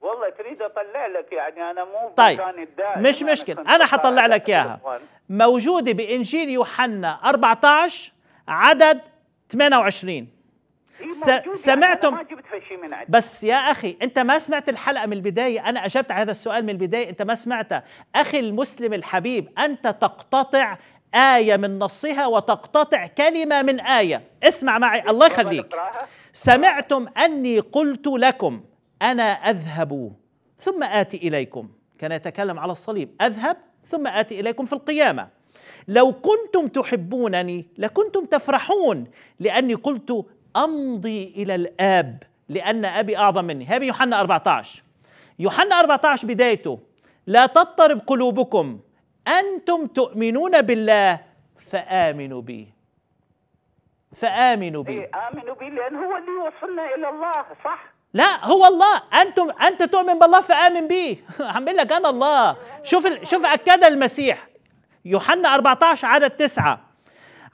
والله تريد اطلع لك يعني انا مو طيب مش مشكلة انا حطلع لك اياها موجوده بانجيل يوحنا 14 عدد 28 إيه يعني، سمعتم بس يا اخي انت ما سمعت الحلقه من البدايه انا اجبت على هذا السؤال من البدايه انت ما سمعته اخي المسلم الحبيب انت تقتطع آية من نصها وتقتطع كلمة من آية اسمع معي إيه، الله يخليك سمعتم أني قلت لكم أنا أذهب ثم آتي إليكم كان يتكلم على الصليب أذهب ثم آتي إليكم في القيامة لو كنتم تحبونني لكنتم تفرحون لأني قلت امضي الى الاب لان ابي اعظم مني هذه يوحنا 14 يوحنا 14 بدايته لا تضطرب قلوبكم انتم تؤمنون بالله فامنوا بي فامنوا بي إيه امنوا بي لان هو اللي يوصلنا الى الله صح لا هو الله انتم انت تؤمن بالله فامن بي عم لك انا الله شوف ال... شوف أكد المسيح يوحنا 14 عدد 9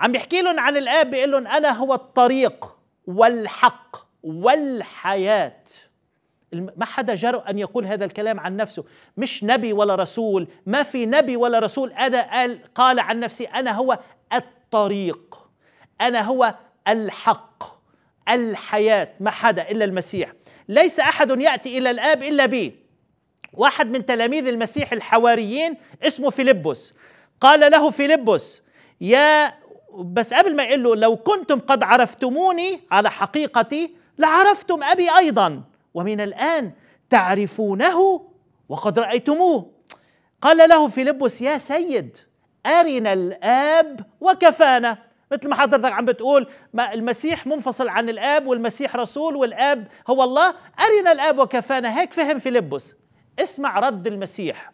عم بيحكي لهم عن الاب بيقول لهم انا هو الطريق والحق والحياه ما حدا جرؤ أن يقول هذا الكلام عن نفسه مش نبي ولا رسول ما في نبي ولا رسول أنا قال, قال عن نفسي أنا هو الطريق أنا هو الحق الحياة ما حدا إلا المسيح ليس أحد يأتي إلى الآب إلا بي واحد من تلاميذ المسيح الحواريين اسمه فيلبس قال له فيلبس يا بس قبل ما يقول له لو كنتم قد عرفتموني على حقيقتي لعرفتم ابي ايضا ومن الان تعرفونه وقد رايتموه قال له فيلبس يا سيد ارنا الاب وكفانا مثل ما حضرتك عم بتقول ما المسيح منفصل عن الاب والمسيح رسول والاب هو الله ارنا الاب وكفانا هيك فهم فيلبس اسمع رد المسيح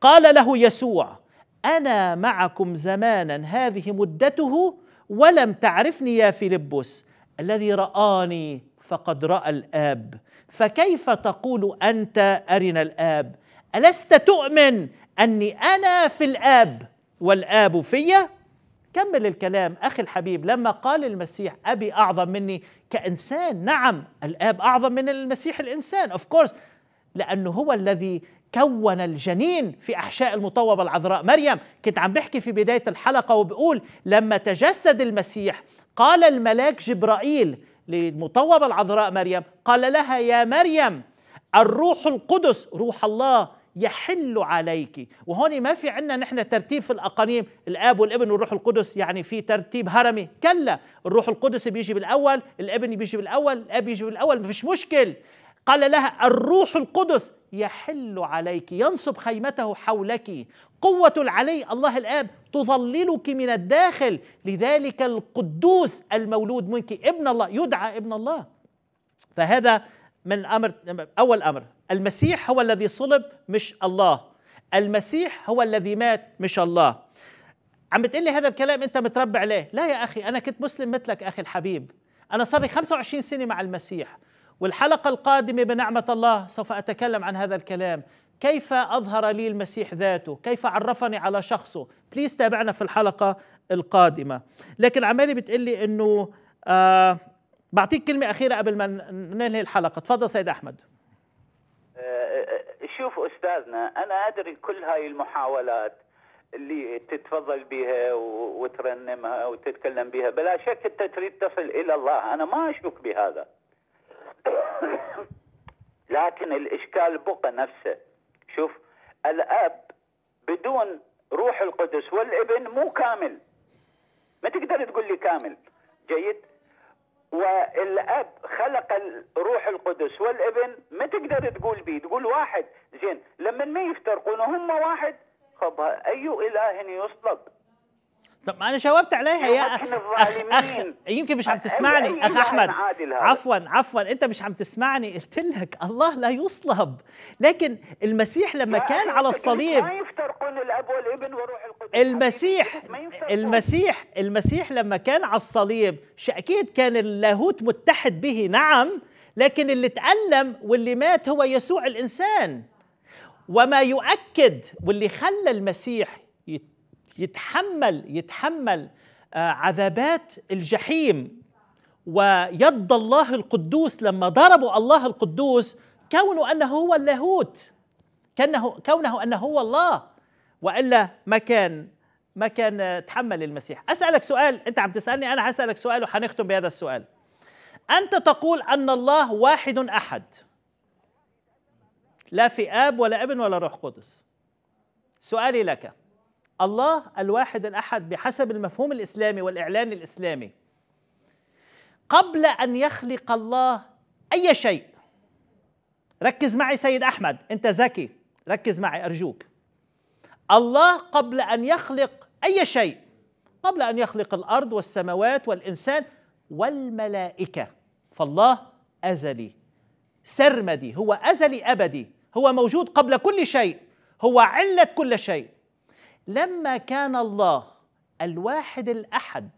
قال له يسوع أنا معكم زمانا هذه مدته ولم تعرفني يا فيلبس الذي رآني فقد رأى الآب فكيف تقول أنت أرنا الآب ألست تؤمن أني أنا في الآب والآب في كمل الكلام أخي الحبيب لما قال المسيح أبي أعظم مني كإنسان نعم الآب أعظم من المسيح الإنسان of course لأنه هو الذي كون الجنين في أحشاء المطوبة العذراء مريم كنت عم بحكي في بداية الحلقة وبقول لما تجسد المسيح قال الملاك جبرائيل للمطوبة العذراء مريم قال لها يا مريم الروح القدس روح الله يحل عليك وهون ما في عندنا نحن ترتيب في الأقانيم الآب والابن والروح القدس يعني في ترتيب هرمي كلا الروح القدس بيجي بالأول الابن بيجي بالأول الآب بيجي بالأول ما فيش مشكل قال لها الروح القدس يحل عليك ينصب خيمته حولك قوة العلي الله الآب تظللك من الداخل لذلك القدوس المولود منك ابن الله يدعى ابن الله فهذا من أمر أول أمر المسيح هو الذي صلب مش الله المسيح هو الذي مات مش الله عم بتقول لي هذا الكلام انت متربع عليه لا يا اخي انا كنت مسلم مثلك اخي الحبيب انا صار لي 25 سنه مع المسيح والحلقة القادمة بنعمة الله سوف أتكلم عن هذا الكلام كيف أظهر لي المسيح ذاته كيف عرفني على شخصه بليز تابعنا في الحلقة القادمة لكن عمالي بتقلي أنه آه بعطيك كلمة أخيرة قبل ما ننهي الحلقة تفضل سيد أحمد آه، آه، شوف أستاذنا أنا أدري كل هاي المحاولات اللي تتفضل بها وترنمها وتتكلم بها بلا شك أنت تريد تصل إلى الله أنا ما أشك بهذا لكن الإشكال بقى نفسه شوف الأب بدون روح القدس والابن مو كامل ما تقدر تقول لي كامل جيد والاب خلق الروح القدس والابن ما تقدر تقول بي تقول واحد زين لما ما يفترقون هم واحد خب اي اله يصلب طب انا جاوبت عليها يا أخ, أخ, أخ يمكن مش عم تسمعني اخ احمد عفوا عفوا انت مش عم تسمعني قلت لك الله لا يصلب لكن المسيح لما كان على الصليب ما يفترقون الاب والابن وروح القدس المسيح المسيح المسيح لما كان على الصليب اكيد كان اللاهوت متحد به نعم لكن اللي تألم واللي مات هو يسوع الانسان وما يؤكد واللي خلى المسيح يتحمل يتحمل آه، عذابات الجحيم ويد الله القدوس لما ضربوا الله القدوس كونه انه هو اللاهوت كانه كونه انه هو الله والا ما كان ما كان آه، تحمل المسيح اسالك سؤال انت عم تسالني انا هسالك سؤال وحنختم بهذا السؤال انت تقول ان الله واحد احد لا في اب ولا ابن ولا روح قدس سؤالي لك الله الواحد الأحد بحسب المفهوم الإسلامي والإعلان الإسلامي قبل أن يخلق الله أي شيء ركز معي سيد أحمد أنت ذكي ركز معي أرجوك الله قبل أن يخلق أي شيء قبل أن يخلق الأرض والسماوات والإنسان والملائكة فالله أزلي سرمدي هو أزلي أبدي هو موجود قبل كل شيء هو علة كل شيء لما كان الله الواحد الأحد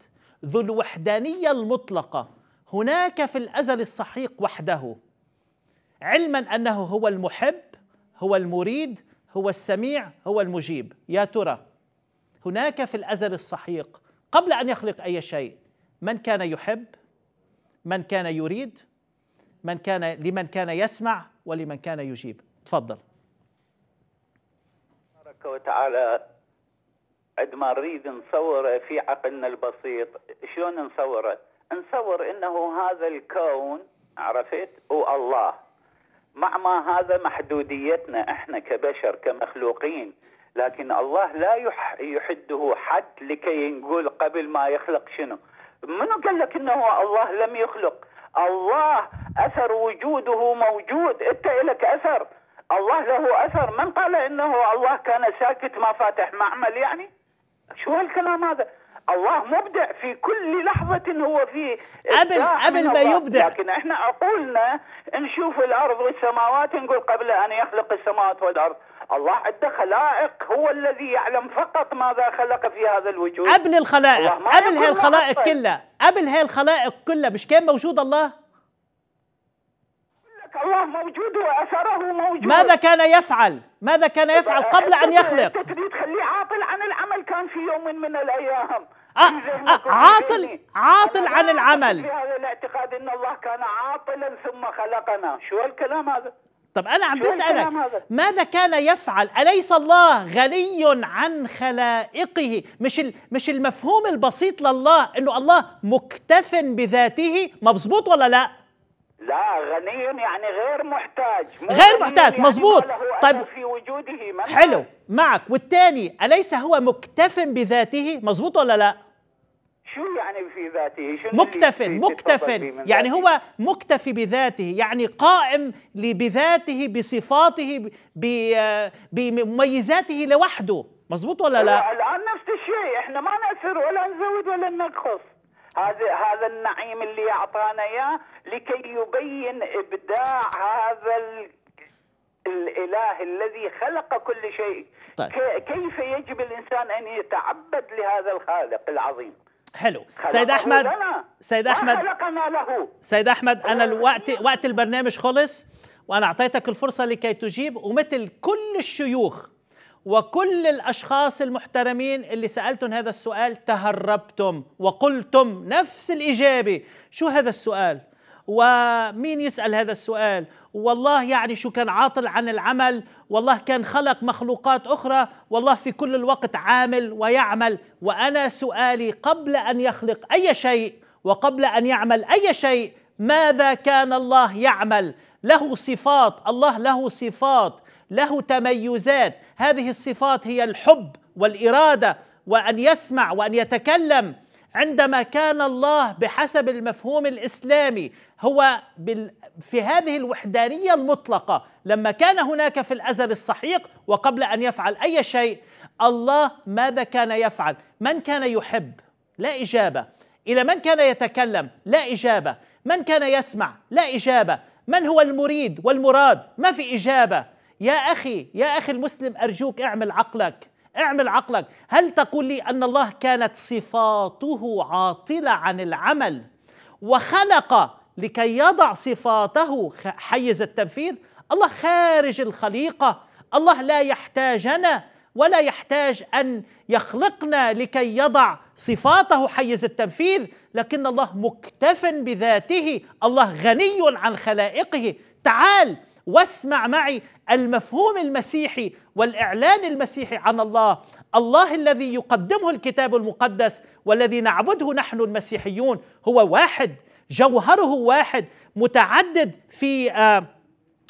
ذو الوحدانية المطلقة هناك في الأزل السحيق وحده علما أنه هو المحب هو المريد هو السميع هو المجيب يا ترى هناك في الأزل السحيق قبل أن يخلق أي شيء من كان يحب من كان يريد من كان لمن كان يسمع ولمن كان يجيب تفضل تبارك وتعالى قد ما نريد نصوره في عقلنا البسيط شلون نصوره نصور انه هذا الكون عرفت هو الله مع ما هذا محدوديتنا احنا كبشر كمخلوقين لكن الله لا يحده حد لكي نقول قبل ما يخلق شنو منو قال لك انه الله لم يخلق الله اثر وجوده موجود انت لك اثر الله له اثر من قال انه الله كان ساكت ما فاتح معمل يعني شو هالكلام هذا الله مبدع في كل لحظة هو فيه قبل قبل ما يبدع لكن احنا عقولنا نشوف الارض والسماوات نقول قبل ان يخلق السماوات والارض الله عنده خلائق هو الذي يعلم فقط ماذا خلق في هذا الوجود قبل الخلائق قبل هاي الخلائق كلها قبل هاي الخلائق كلها مش كان موجود الله الله موجود واثره موجود ماذا كان يفعل ماذا كان يفعل قبل ان يخلق تريد تخليه عاطل كان في يوم من الايام آه، آه، عاطل عاطل عن العمل في هذا الاعتقاد ان الله كان عاطلا ثم خلقنا شو الكلام هذا طب انا عم بسالك ماذا كان يفعل اليس الله غني عن خلائقه مش مش المفهوم البسيط لله انه الله مكتف بذاته مظبوط ولا لا لا غني يعني غير محتاج غير محتاج يعني مظبوط طيب في وجوده منها. حلو معك والثاني أليس هو مكتف بذاته مضبوط ولا لا شو يعني في ذاته شو مكتف مكتف يعني ذاته؟ هو مكتفي بذاته يعني قائم بذاته بصفاته بمميزاته لوحده مضبوط ولا لا الآن نفس الشيء احنا ما نأثر ولا نزود ولا ننقص هذا هذا النعيم اللي اعطانا اياه لكي يبين ابداع هذا ال... الاله الذي خلق كل شيء طيب. كيف يجب الانسان ان يتعبد لهذا الخالق العظيم حلو سيد احمد لنا. سيد احمد خلقنا له سيد احمد انا الوقت وقت البرنامج خلص وانا اعطيتك الفرصه لكي تجيب ومثل كل الشيوخ وكل الاشخاص المحترمين اللي سالتهم هذا السؤال تهربتم وقلتم نفس الاجابه شو هذا السؤال ومين يسال هذا السؤال والله يعني شو كان عاطل عن العمل والله كان خلق مخلوقات اخرى والله في كل الوقت عامل ويعمل وانا سؤالي قبل ان يخلق اي شيء وقبل ان يعمل اي شيء ماذا كان الله يعمل له صفات الله له صفات له تميزات هذه الصفات هي الحب والاراده وان يسمع وان يتكلم عندما كان الله بحسب المفهوم الاسلامي هو في هذه الوحدانيه المطلقه لما كان هناك في الازل الصحيح وقبل ان يفعل اي شيء الله ماذا كان يفعل؟ من كان يحب؟ لا اجابه. الى من كان يتكلم؟ لا اجابه. من كان يسمع؟ لا اجابه. من هو المريد والمراد؟ ما في اجابه. يا أخي يا أخي المسلم أرجوك اعمل عقلك اعمل عقلك هل تقول لي أن الله كانت صفاته عاطلة عن العمل وخلق لكي يضع صفاته حيز التنفيذ الله خارج الخليقة الله لا يحتاجنا ولا يحتاج أن يخلقنا لكي يضع صفاته حيز التنفيذ لكن الله مكتف بذاته الله غني عن خلائقه تعال واسمع معي المفهوم المسيحي والاعلان المسيحي عن الله الله الذي يقدمه الكتاب المقدس والذي نعبده نحن المسيحيون هو واحد جوهره واحد متعدد في آه،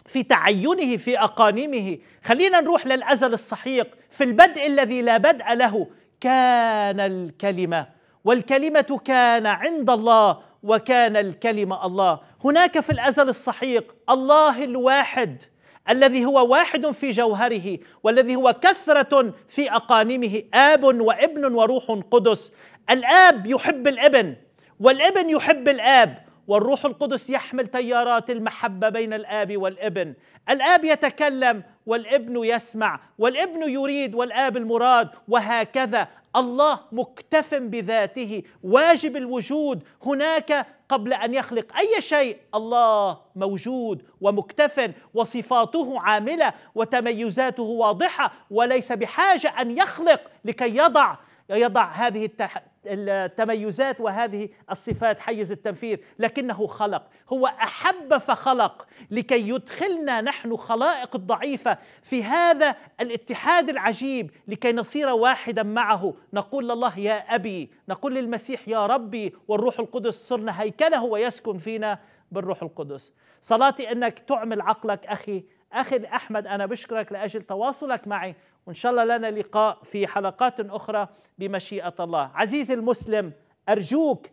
في تعينه في اقانيمه خلينا نروح للازل الصحيح في البدء الذي لا بدء له كان الكلمه والكلمه كان عند الله وكان الكلمه الله هناك في الازل الصحيح الله الواحد الذي هو واحد في جوهره والذي هو كثره في اقانيمه اب وابن وروح قدس الاب يحب الابن والابن يحب الاب والروح القدس يحمل تيارات المحبة بين الآب والابن الآب يتكلم والابن يسمع والابن يريد والآب المراد وهكذا الله مكتف بذاته واجب الوجود هناك قبل أن يخلق أي شيء الله موجود ومكتف وصفاته عاملة وتميزاته واضحة وليس بحاجة أن يخلق لكي يضع يضع هذه التميزات وهذه الصفات حيز التنفير لكنه خلق هو احب فخلق لكي يدخلنا نحن خلائق الضعيفه في هذا الاتحاد العجيب لكي نصير واحدا معه نقول لله يا ابي نقول للمسيح يا ربي والروح القدس صرنا هيكله ويسكن فينا بالروح القدس صلاتي انك تعمل عقلك اخي اخي احمد انا بشكرك لاجل تواصلك معي وإن شاء الله لنا لقاء في حلقات أخرى بمشيئة الله عزيزي المسلم أرجوك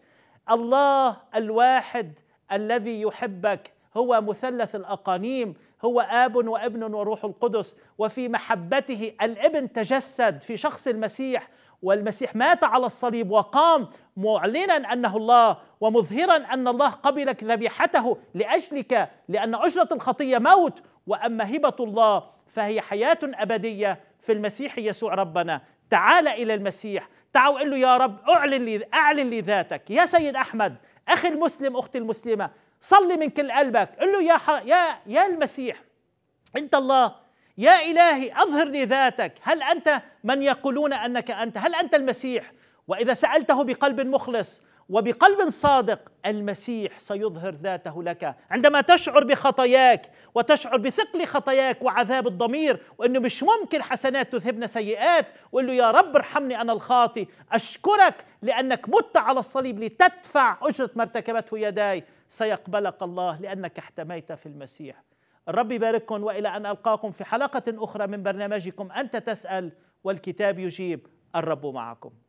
الله الواحد الذي يحبك هو مثلث الأقانيم هو آب وابن وروح القدس وفي محبته الابن تجسد في شخص المسيح والمسيح مات على الصليب وقام معلنا انه الله ومظهرا ان الله قبلك ذبيحته لاجلك لان اجره الخطيه موت واما هبه الله فهي حياه ابديه في المسيح يسوع ربنا تعال إلى المسيح تعال وقل له يا رب أعلن لي أعلن لي ذاتك يا سيد أحمد أخي المسلم أختي المسلمة صلي من كل قلبك قل له يا ح... يا يا المسيح أنت الله يا إلهي أظهر لي ذاتك هل أنت من يقولون أنك أنت هل أنت المسيح وإذا سألته بقلب مخلص وبقلب صادق المسيح سيظهر ذاته لك عندما تشعر بخطاياك وتشعر بثقل خطاياك وعذاب الضمير وانه مش ممكن حسنات تذهبنا سيئات وقول له يا رب ارحمني انا الخاطي اشكرك لانك مت على الصليب لتدفع اجره ما ارتكبته يداي سيقبلك الله لانك احتميت في المسيح الرب يبارككم والى ان القاكم في حلقه اخرى من برنامجكم انت تسال والكتاب يجيب الرب معكم